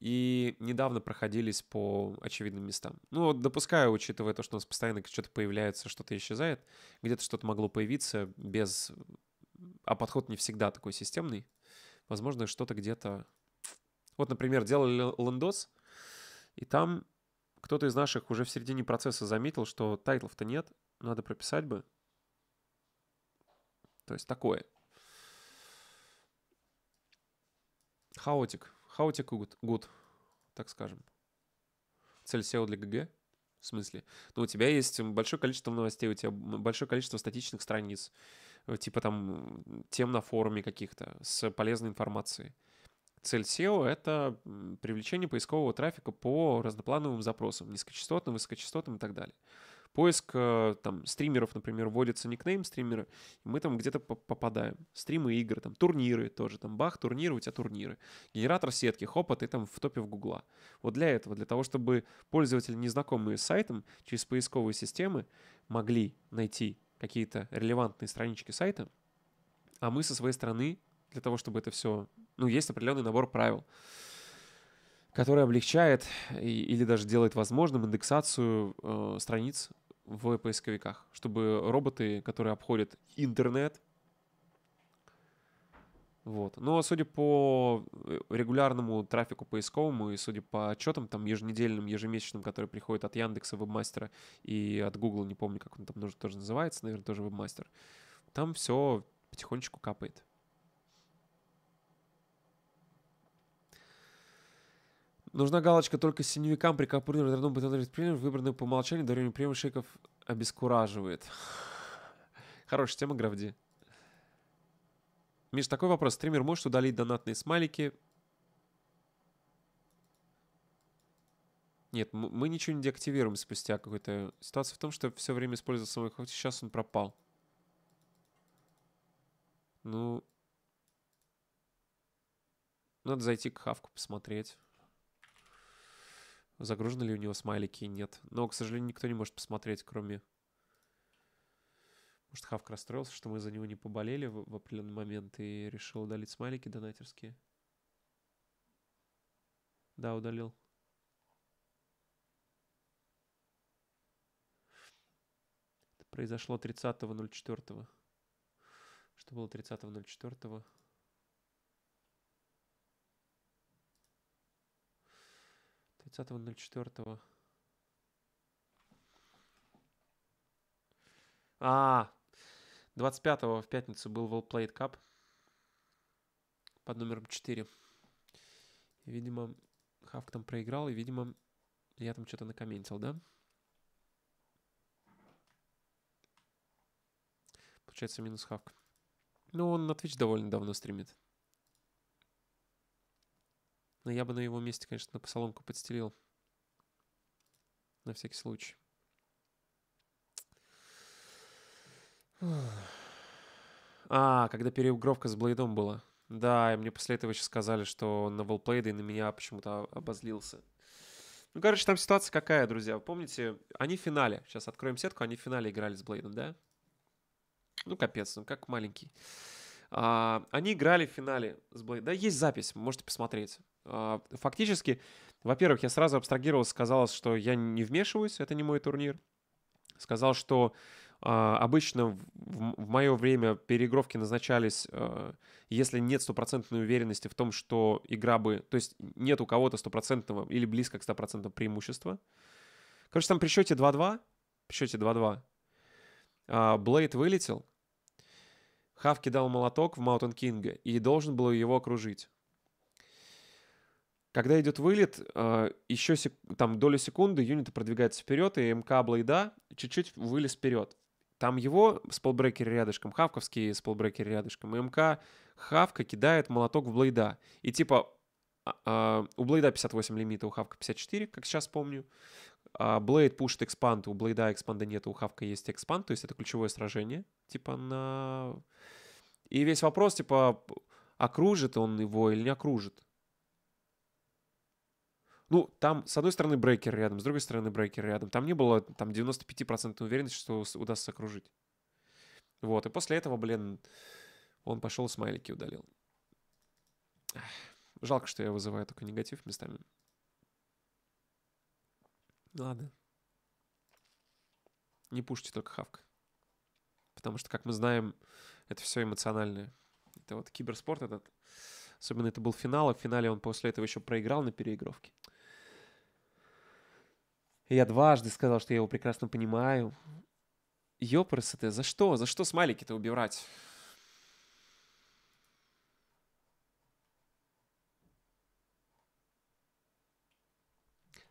и недавно проходились по очевидным местам. Ну, вот допускаю, учитывая то, что у нас постоянно что-то появляется, что-то исчезает, где-то что-то могло появиться без... А подход не всегда такой системный. Возможно, что-то где-то... Вот, например, делали лендос, и там кто-то из наших уже в середине процесса заметил, что тайтлов-то нет, надо прописать бы. То есть такое. Хаотик. Хаотик гуд, так скажем. Цель SEO для ГГ? В смысле? Ну, у тебя есть большое количество новостей, у тебя большое количество статичных страниц. Э, типа там тем на форуме каких-то с полезной информацией. Цель SEO — это привлечение поискового трафика по разноплановым запросам, низкочастотным, высокочастотным и так далее. Поиск э, там стримеров, например, вводится никнейм стримера, и мы там где-то попадаем. Стримы игры, там турниры тоже, там бах, турниры, у тебя турниры. Генератор сетки, хопа, ты там в топе в Гугла. Вот для этого, для того, чтобы пользователи, незнакомые с сайтом, через поисковые системы могли найти какие-то релевантные странички сайта, а мы со своей стороны для того, чтобы это все... Ну, есть определенный набор правил, который облегчает и, или даже делает возможным индексацию э, страниц в поисковиках, чтобы роботы, которые обходят интернет, вот. Но судя по э, регулярному трафику поисковому и судя по отчетам там еженедельным, ежемесячным, которые приходят от Яндекса, вебмастера и от Google, не помню, как он там тоже называется, наверное, тоже вебмастер, там все потихонечку капает. Нужна галочка только синевикам при капурном родном предпринимателям, выбранные по умолчанию, дарение премии шейков обескураживает. Хорошая тема, Гравди. Миш, такой вопрос. Стример может удалить донатные смайлики? Нет, мы ничего не деактивируем спустя какой-то... Ситуация в том, что все время использовал самый ход, сейчас он пропал. Ну... Надо зайти к хавку посмотреть. Загружены ли у него смайлики? Нет. Но, к сожалению, никто не может посмотреть, кроме может, Хавк расстроился, что мы за него не поболели в, в определенный момент и решил удалить смайлики донатерские. Да, удалил. Это произошло 30.04. Что было 30.04? Тридцатого ноль четвертого. А, 25-го в пятницу был World Played Cup под номером 4. Видимо, Хавк там проиграл, и, видимо, я там что-то накомментил, да? Получается, минус Хавк. Ну, он на Twitch довольно давно стримит. Но я бы на его месте, конечно, на посоломку подстелил. На всякий случай. А, когда переигровка с Блейдом была. Да, и мне после этого еще сказали, что он на волплейда и на меня почему-то обозлился. Ну, короче, там ситуация какая, друзья. Помните, они в финале. Сейчас откроем сетку, они в финале играли с Блейдом, да? Ну, капец, ну как маленький. А, они играли в финале с Блейдом. Да, есть запись, можете посмотреть. А, фактически, во-первых, я сразу абстрагировался, сказал, что я не вмешиваюсь, это не мой турнир. Сказал, что а, обычно в мое время переигровки назначались, э, если нет стопроцентной уверенности в том, что игра бы... То есть нет у кого-то стопроцентного или близко к стопроцентному преимущества. Короче, там при счете 2-2, при счете 2-2, Блейд вылетел, Хав кидал молоток в Маунтон Кинга и должен был его окружить. Когда идет вылет, э, еще сек... там долю секунды юниты продвигается вперед, и МК Блейда чуть-чуть вылез вперед. Там его спелбрекер рядышком, хавковский спелбрекер рядышком, и МК хавка кидает молоток в блейда. И типа а, а, у Блейда 58 лимита, у Хавка 54, как сейчас помню. А, Блейд пушит экспанд, у Блейда экспанда нет, у Хавка есть экспанд, то есть это ключевое сражение, типа на... И весь вопрос, типа, окружит он его или не окружит. Ну, там, с одной стороны, брейкер рядом, с другой стороны, брейкер рядом. Там не было там 95% уверенности, что удастся окружить. Вот, и после этого, блин, он пошел смайлики удалил. Жалко, что я вызываю только негатив местами. Ладно. Не пушьте только хавка. Потому что, как мы знаем, это все эмоциональное. Это вот киберспорт этот. Особенно это был финал, а в финале он после этого еще проиграл на переигровке я дважды сказал, что я его прекрасно понимаю. Ёпрсы ты, за что? За что смайлики-то убирать?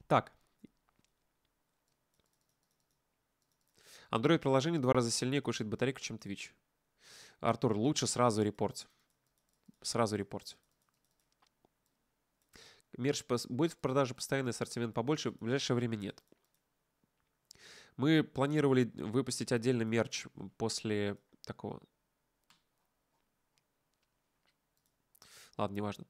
Так. Android приложение два раза сильнее кушает батарейку, чем Twitch. Артур, лучше сразу репорт. Сразу репорт мерч будет в продаже постоянный ассортимент побольше, в ближайшее время нет. Мы планировали выпустить отдельный мерч после такого... Ладно, неважно.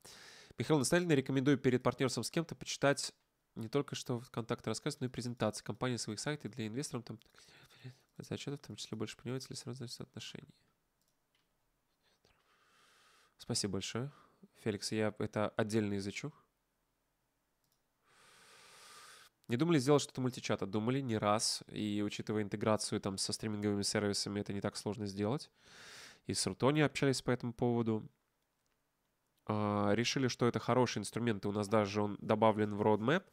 Михаил Насталин, рекомендую перед партнерством с кем-то почитать не только что контакты рассказывают, но и презентации компании своих сайтов для инвесторов, там, отчетов, в том числе больше понимаете или сразу значит отношения. Спасибо большое. Феликс, я это отдельно изучу. Не думали сделать что-то мультичата? Думали не раз, и учитывая интеграцию там со стриминговыми сервисами, это не так сложно сделать. И с Рутони общались по этому поводу. А, решили, что это хороший инструмент, и у нас даже он добавлен в roadmap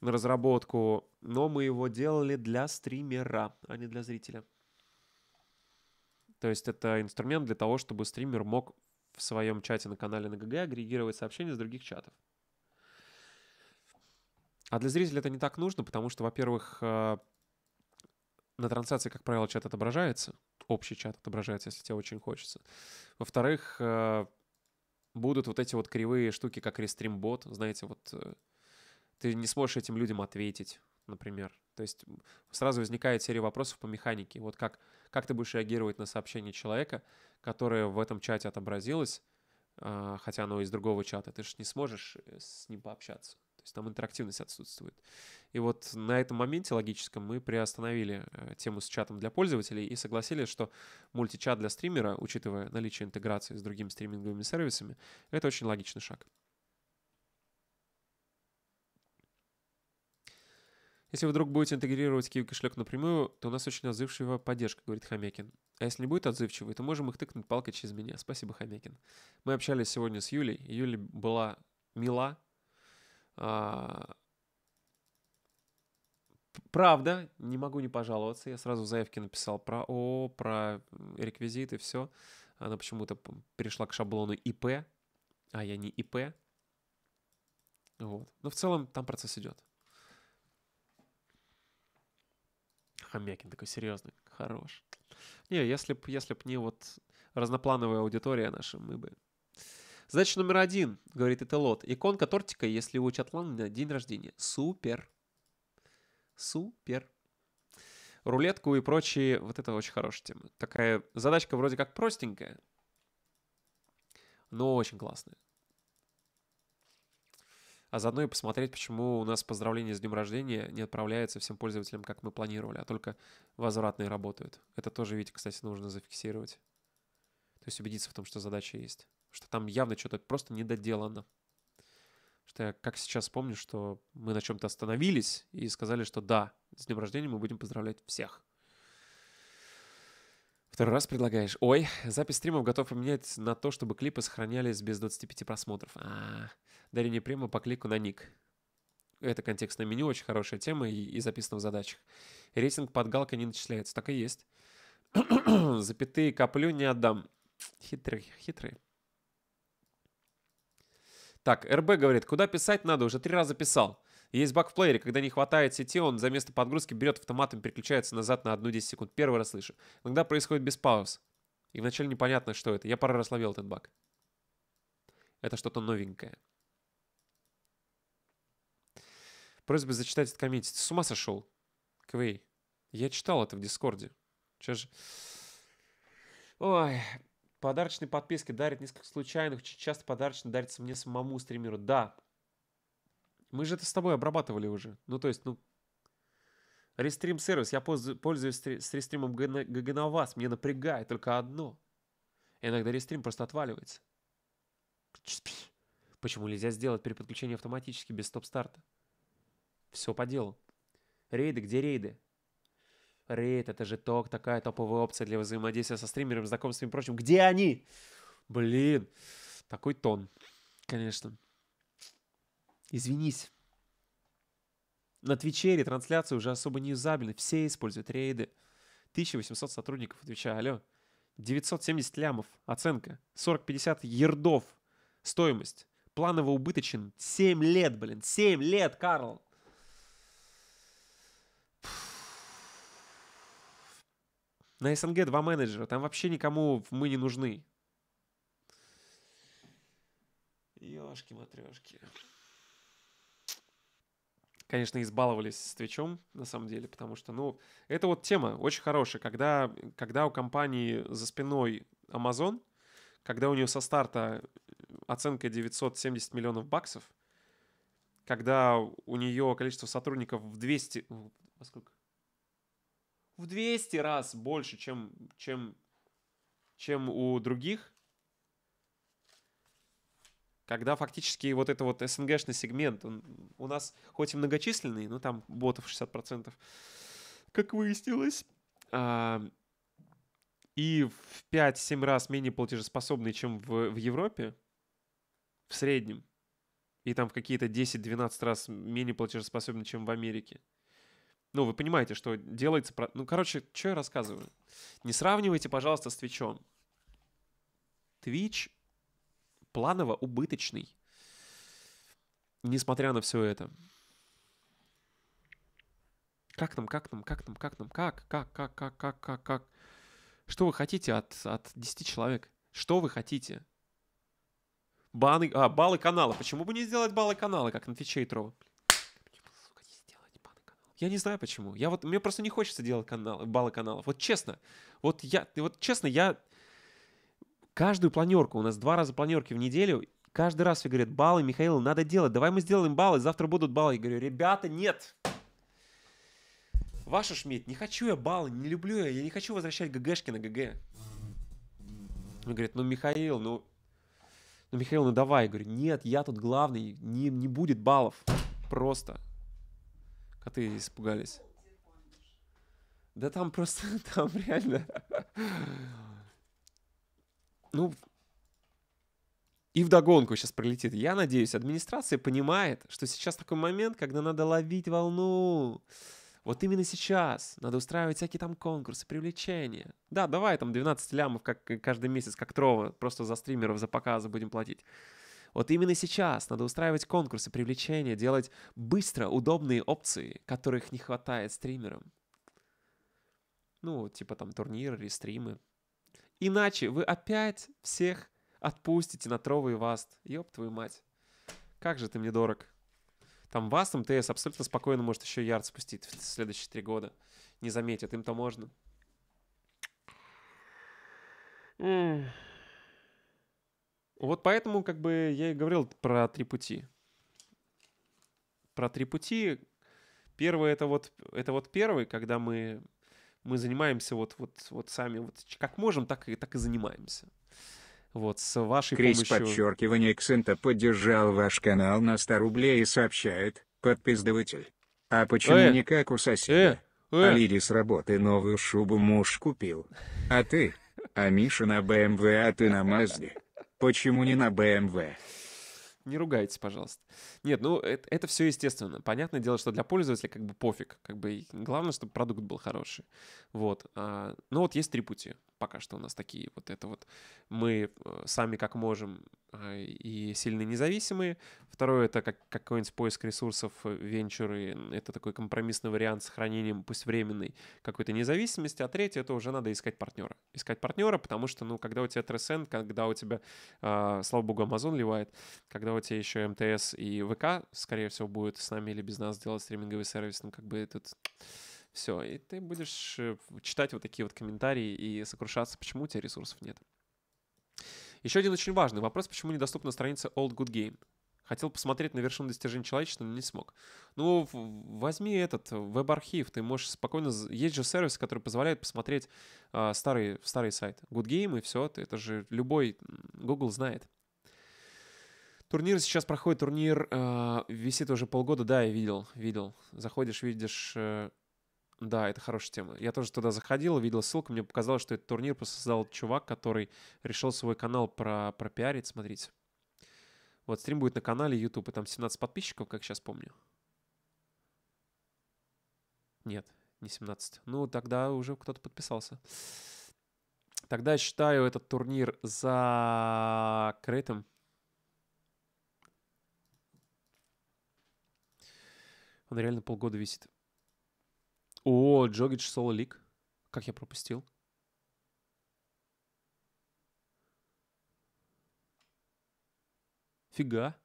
на разработку, но мы его делали для стримера, а не для зрителя. То есть это инструмент для того, чтобы стример мог в своем чате на канале на ГГ агрегировать сообщения с других чатов. А для зрителя это не так нужно, потому что, во-первых, э, на трансляции, как правило, чат отображается, общий чат отображается, если тебе очень хочется. Во-вторых, э, будут вот эти вот кривые штуки, как рестримбот, знаете, вот э, ты не сможешь этим людям ответить, например. То есть сразу возникает серия вопросов по механике. Вот как, как ты будешь реагировать на сообщение человека, которое в этом чате отобразилось, хотя оно из другого чата, ты же не сможешь с ним пообщаться есть там интерактивность отсутствует. И вот на этом моменте логическом мы приостановили э, тему с чатом для пользователей и согласились, что мультичат для стримера, учитывая наличие интеграции с другими стриминговыми сервисами, это очень логичный шаг. Если вы вдруг будете интегрировать Kiwi кошелек напрямую, то у нас очень отзывчивая поддержка, говорит Хомякин. А если не будет отзывчивой, то можем их тыкнуть палкой через меня. Спасибо, Хомякин. Мы общались сегодня с Юлей. Юля была мила, а, правда, не могу не пожаловаться. Я сразу в заявке написал про О, про реквизиты, все. Она почему-то перешла к шаблону ИП, а я не ИП. Вот. Но в целом там процесс идет. Хомякин такой серьезный, хорош. Не, если б если б не вот разноплановая аудитория наша, мы бы Задача номер один, говорит Этелот. Иконка тортика, если у Чатлан на день рождения. Супер. Супер. Рулетку и прочие. Вот это очень хорошая тема. Такая задачка вроде как простенькая, но очень классная. А заодно и посмотреть, почему у нас поздравление с днем рождения не отправляется всем пользователям, как мы планировали, а только возвратные работают. Это тоже, видите, кстати, нужно зафиксировать. То есть убедиться в том, что задача есть что там явно что-то просто недоделано. Что я как сейчас помню, что мы на чем-то остановились и сказали, что да, с днем рождения мы будем поздравлять всех. Второй раз предлагаешь. Ой, запись стримов готов поменять на то, чтобы клипы сохранялись без 25 просмотров. А, дарение према по клику на ник. Это контекстное меню, очень хорошая тема и, и записано в задачах. Рейтинг под галкой не начисляется. Так и есть. Запятые коплю не отдам. Хитрый, хитрый. Так, РБ говорит, куда писать надо, уже три раза писал. Есть баг в плеере, когда не хватает сети, он за место подгрузки берет автоматом, переключается назад на одну 10 секунд. Первый раз слышу. Иногда происходит без пауз. И вначале непонятно, что это. Я пару раз ловил этот баг. Это что-то новенькое. Просьба зачитать этот комментик. Ты с ума сошел? Квей. Я читал это в Дискорде. Че же... Ой, Подарочные подписки дарят несколько случайных, очень часто подарочные дарятся мне самому стримеру. Да. Мы же это с тобой обрабатывали уже. Ну, то есть, ну... Рестрим-сервис. Я пользуюсь с рестримом Гагановас. Мне напрягает только одно. Иногда рестрим просто отваливается. Почему нельзя сделать переподключение автоматически без стоп-старта? Все по делу. Рейды, где рейды? Рейд, это же ток, такая топовая опция для взаимодействия со стримером, знакомствами и прочим. Где они? Блин, такой тон, конечно. Извинись. На Твиче трансляции уже особо не юзабельны, все используют рейды. 1800 сотрудников Твича, алло. 970 лямов, оценка. 40-50 ердов, стоимость. Планово убыточен 7 лет, блин, 7 лет, Карл. На СНГ два менеджера, там вообще никому мы не нужны. ёшки матрешки. Конечно, избаловались с Твичом, на самом деле, потому что, ну, это вот тема очень хорошая, когда, когда у компании за спиной Amazon, когда у нее со старта оценка 970 миллионов баксов, когда у нее количество сотрудников в 200... Во сколько? в 200 раз больше, чем, чем, чем у других, когда фактически вот это вот СНГшный сегмент, он у нас хоть и многочисленный, но там ботов 60%, как выяснилось, а, и в 5-7 раз менее платежеспособный, чем в, в Европе, в среднем, и там в какие-то 10-12 раз менее платежеспособный, чем в Америке. Ну, вы понимаете, что делается... Про... Ну, короче, что я рассказываю? Не сравнивайте, пожалуйста, с Твичом. Твич планово убыточный, несмотря на все это. Как нам, как нам, как нам, как нам, как, как, как, как, как, как, как? Что вы хотите от, от 10 человек? Что вы хотите? Баны, а, баллы канала. Почему бы не сделать баллы канала, как на Твиче и Трова? Я не знаю почему. Я вот, мне просто не хочется делать канал, баллы каналов. Вот честно. Вот я, вот честно, я каждую планерку, у нас два раза планерки в неделю, каждый раз все говорят, баллы, Михаил, надо делать, давай мы сделаем баллы, завтра будут баллы. Я говорю, ребята, нет. Ваша Шмидт, не хочу я баллы, не люблю я, я не хочу возвращать ГГшки на ГГ. Он говорит, ну, Михаил, ну, ну, Михаил, ну давай. Я говорю, нет, я тут главный, не, не будет баллов. Просто. Коты испугались. Да там просто, там реально... Ну, и вдогонку сейчас прилетит. Я надеюсь, администрация понимает, что сейчас такой момент, когда надо ловить волну. Вот именно сейчас надо устраивать всякие там конкурсы, привлечения. Да, давай там 12 лямов как, э, каждый месяц, как Трова, просто за стримеров, за показы будем платить. Вот именно сейчас надо устраивать конкурсы привлечения, делать быстро удобные опции, которых не хватает стримерам. Ну, типа там турниры или стримы. Иначе вы опять всех отпустите на Трову Васт. Ёб твою мать. Как же ты мне дорог. Там Васт МТС абсолютно спокойно может еще ярд спустить в следующие три года. Не заметят, им-то можно. Mm. Вот поэтому, как бы, я и говорил про три пути. Про три пути. Первый — это вот, это вот первый, когда мы, мы занимаемся вот, вот, вот сами, вот как можем, так и, так и занимаемся. Вот, с вашей Крис помощью... подчеркивание Ксента поддержал ваш канал на 100 рублей и сообщает, подпиздыватель. А почему э, не как у соседа? Э, э. А Лири с работы новую шубу муж купил. А ты? А Миша на БМВ, а ты на Мазде. Почему не на BMW? Не ругайтесь, пожалуйста. Нет, ну э, это, это все естественно. Понятное дело, что для пользователя как бы пофиг. Как бы главное, чтобы продукт был хороший. Вот. А, ну вот есть три пути пока что у нас такие вот это вот мы э, сами как можем а, и сильно независимые. Второе — это как, какой-нибудь поиск ресурсов, э, венчуры. Это такой компромиссный вариант с сохранением, пусть временной, какой-то независимости. А третье — это уже надо искать партнера. Искать партнера, потому что, ну, когда у тебя ТРСН когда у тебя, а, слава богу, Amazon ливает, когда у тебя еще МТС и ВК, скорее всего, будет с нами или без нас делать стриминговый сервис, ну, как бы этот... Это все, и ты будешь э, читать вот такие вот комментарии и сокрушаться, почему у тебя ресурсов нет. Еще один очень важный вопрос, почему недоступна страница Old Good Game. Хотел посмотреть на вершину достижений человечества, но не смог. Ну, возьми этот э, веб-архив, ты можешь спокойно... Есть же сервис, который позволяет посмотреть э, старый, старый сайт. Good Game и все, это же любой... Google знает. Турнир сейчас проходит, турнир э, висит уже полгода, да, я видел, видел. Заходишь, видишь... Э, да, это хорошая тема. Я тоже туда заходил, видел ссылку, мне показалось, что этот турнир создал чувак, который решил свой канал про пропиарить, смотрите. Вот стрим будет на канале YouTube, и там 17 подписчиков, как сейчас помню. Нет, не 17. Ну, тогда уже кто-то подписался. Тогда я считаю этот турнир закрытым. Он реально полгода висит. О, Джогич соло лик. Как я пропустил? Фига.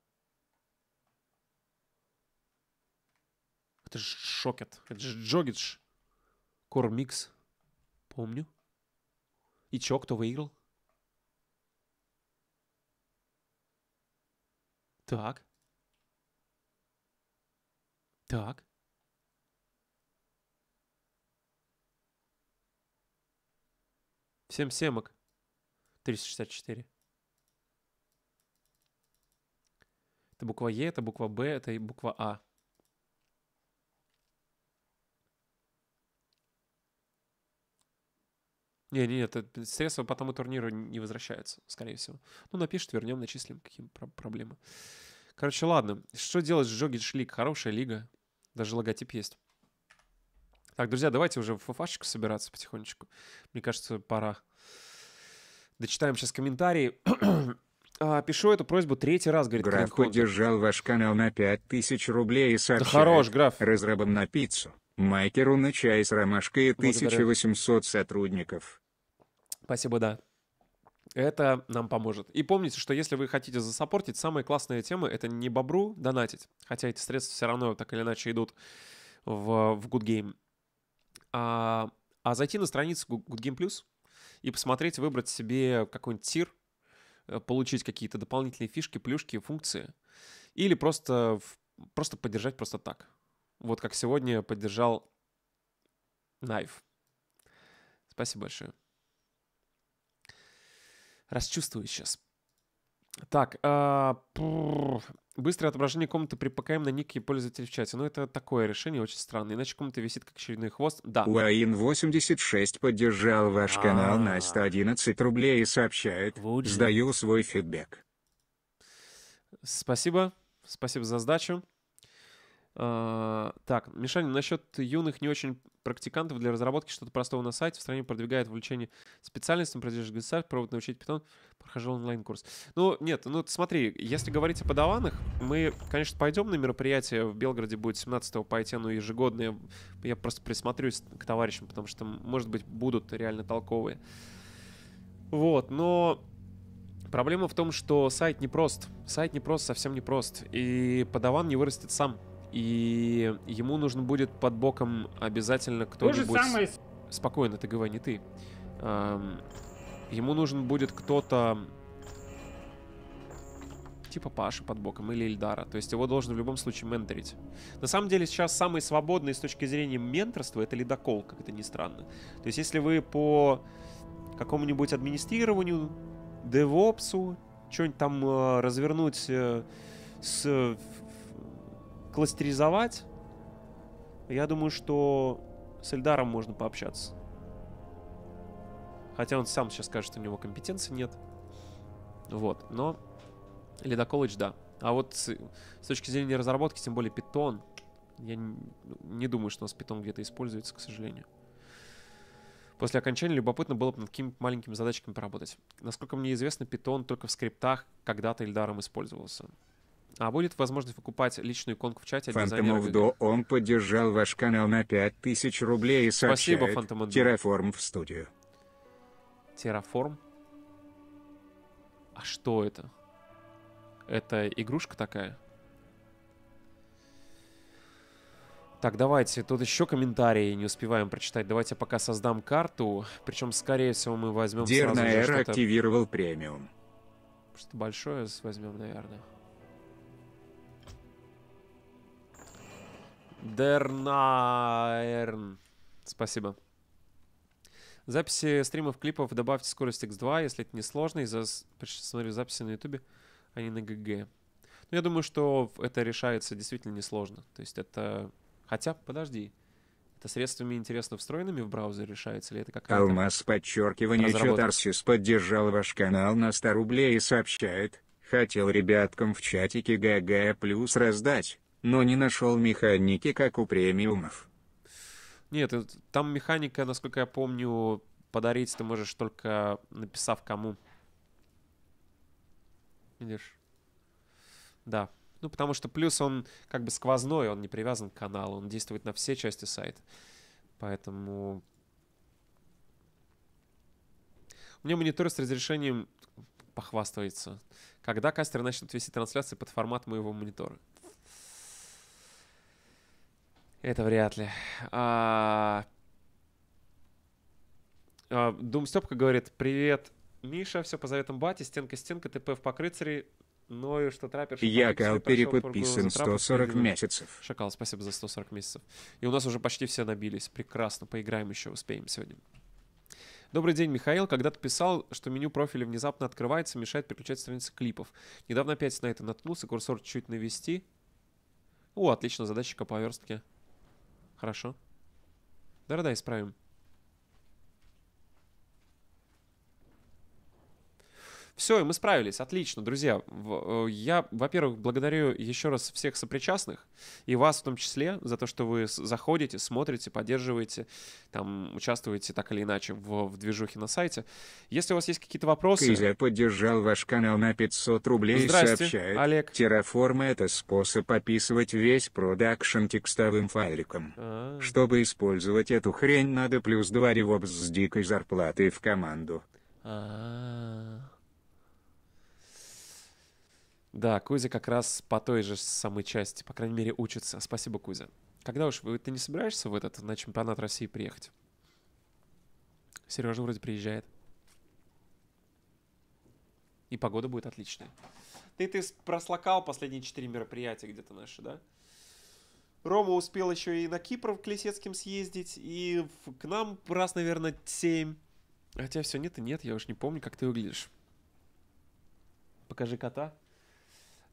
Это же Шокет. Это же Джогич. Кормикс. Помню. И чё, кто выиграл? Так. Так. 7 семок. 364. Это буква Е, это буква Б, это и буква А. Не, не, нет, средства по тому турниру не возвращаются, скорее всего. Ну, напишет, вернем, начислим, какие про- проблемы. Короче, ладно. Что делать с Джогич Лиг? Хорошая лига. Даже логотип есть. Так, друзья, давайте уже в фафашечку собираться потихонечку. Мне кажется, пора. Дочитаем сейчас комментарии. А, пишу эту просьбу третий раз, говорит Граф Кринхолд. поддержал ваш канал на 5000 рублей и сообщает. Да хорош, граф. Разрабом на пиццу, майкеру на чай с ромашкой и 1800 сотрудников. Спасибо, да. Это нам поможет. И помните, что если вы хотите засопортить самые классные темы — это не бобру донатить, хотя эти средства все равно так или иначе идут в, в Good Game, а, а зайти на страницу Good Game Plus и посмотреть, выбрать себе какой-нибудь тир, э, получить какие-то дополнительные фишки, плюшки, функции. Или просто, просто поддержать просто так. Вот как сегодня поддержал Knife. Спасибо большое. Расчувствуюсь сейчас. Так, э, быстрое отображение комнаты при ПКМ на нике пользователей в чате. Ну, это такое решение очень странное. Иначе комната висит как очередной хвост. Да. Уаин86 ну поддержал ваш А-а-а. канал на 111 рублей и сообщает. Вот Сдаю свой фидбэк. Спасибо. Спасибо за сдачу. Э, так, Мишаня, насчет юных не очень практикантов для разработки что-то простого на сайте в стране продвигает вовлечение специальностям, продвижешь гасар, провод научить питон, прохожу онлайн-курс. Ну, нет, ну смотри, если говорить о подаванах, мы, конечно, пойдем на мероприятие, в Белгороде будет 17-го по Айтену ежегодное, я просто присмотрюсь к товарищам, потому что, может быть, будут реально толковые. Вот, но проблема в том, что сайт непрост, сайт непрост, совсем непрост, и подаван не вырастет сам, и ему нужно будет под боком обязательно кто-нибудь... То Спокойно, ты говори, не ты. ему нужен будет кто-то... Типа Паша под боком или Ильдара. То есть его должен в любом случае менторить. На самом деле сейчас самый свободный с точки зрения менторства это ледокол, как это ни странно. То есть если вы по какому-нибудь администрированию, девопсу, что-нибудь там э, развернуть э, с кластеризовать, я думаю, что с Эльдаром можно пообщаться. Хотя он сам сейчас скажет, что у него компетенции нет. Вот, но Ледоколыч, да. А вот с, с точки зрения разработки, тем более питон, я не, не думаю, что у нас питон где-то используется, к сожалению. После окончания любопытно было бы над какими-то маленькими задачками поработать. Насколько мне известно, питон только в скриптах когда-то Эльдаром использовался. А будет возможность покупать личную иконку в чате от он поддержал ваш канал на 5000 рублей и сообщает Спасибо, Фантомов. Терраформ в студию. Терраформ? А что это? Это игрушка такая? Так, давайте, тут еще комментарии не успеваем прочитать. Давайте пока создам карту. Причем, скорее всего, мы возьмем Дерна сразу же что активировал премиум. Что-то большое возьмем, наверное. Дернаерн. Спасибо. Записи стримов, клипов добавьте скорость X2, если это не сложно. Из-за... Смотрю записи на YouTube, а не на ГГ. Но ну, я думаю, что это решается действительно несложно. То есть это... Хотя, подожди. Это средствами интересно встроенными в браузер решается или это а какая-то Алмаз подчеркивание Чатарсис поддержал ваш канал на 100 рублей и сообщает. Хотел ребяткам в чатике ГГ плюс раздать но не нашел механики, как у премиумов. Нет, э, там механика, насколько я помню, подарить ты можешь только написав кому. Видишь? Да. Ну, потому что плюс он как бы сквозной, он не привязан к каналу, он действует на все части сайта. Поэтому... У меня монитор с разрешением похвастается. Когда кастер начнут вести трансляции под формат моего монитора? Это вряд ли. А... А, Дум Степка говорит, привет, Миша, все по заветам бати, стенка-стенка, ТП в покрыцари, ною, что траппер... Я Кал переподписан 140 месяцев. Шакал, спасибо за 140 месяцев. И у нас уже почти все набились. Прекрасно, поиграем еще, успеем сегодня. Добрый день, Михаил. Когда то писал, что меню профиля внезапно открывается, мешает переключать страницы клипов. Недавно опять на это наткнулся, курсор чуть навести. О, отлично, задачка по верстке. Хорошо. Да-да-да, исправим. Все, и мы справились. Отлично, друзья. Э, я, во-первых, благодарю еще раз всех сопричастных, и вас в том числе, за то, что вы заходите, смотрите, поддерживаете, там, участвуете так или иначе в, в движухе на сайте. Если у вас есть какие-то вопросы... Кизя поддержал ваш канал на 500 рублей, Здрасте, сообщает. Олег. Terraform — это способ описывать весь продакшн текстовым файликом. А-а-а. Чтобы использовать эту хрень, надо плюс 2 ревопс с дикой зарплатой в команду. А-а-а. Да, Кузя как раз по той же самой части, по крайней мере, учится. Спасибо, Кузя. Когда уж вы, ты не собираешься в этот, на чемпионат России приехать? Сережа вроде приезжает. И погода будет отличная. Ты, ты прослакал последние четыре мероприятия где-то наши, да? Рома успел еще и на Кипр к Лисецким съездить, и к нам раз, наверное, семь. Хотя все нет и нет, я уж не помню, как ты выглядишь. Покажи кота.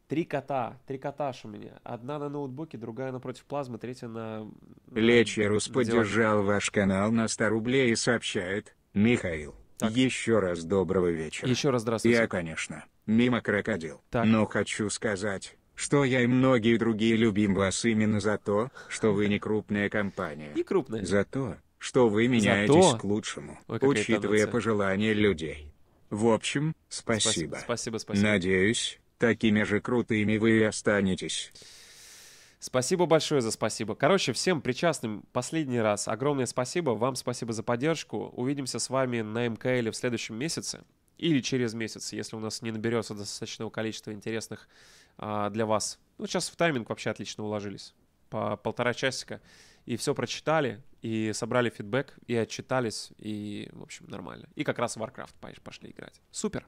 Три кота, три кота у меня. Одна на ноутбуке, другая напротив плазмы, третья на... Лечерус поддержал ваш канал на 100 рублей и сообщает, Михаил, так. еще раз доброго вечера. Еще раз здравствуйте. Я, конечно, мимо крокодил, так. но хочу сказать, что я и многие другие любим вас именно за то, что вы не крупная компания. И крупная. За то, что вы меняетесь то... к лучшему, Ой, учитывая тенденция. пожелания людей. В общем, спасибо. Спасибо, спасибо. спасибо. Надеюсь, Такими же крутыми вы и останетесь. Спасибо большое за спасибо. Короче, всем причастным последний раз огромное спасибо. Вам спасибо за поддержку. Увидимся с вами на МКЛ в следующем месяце или через месяц, если у нас не наберется достаточного количества интересных а, для вас. Ну, сейчас в тайминг вообще отлично уложились. По полтора часика. И все прочитали, и собрали фидбэк, и отчитались, и, в общем, нормально. И как раз в Warcraft пошли играть. Супер!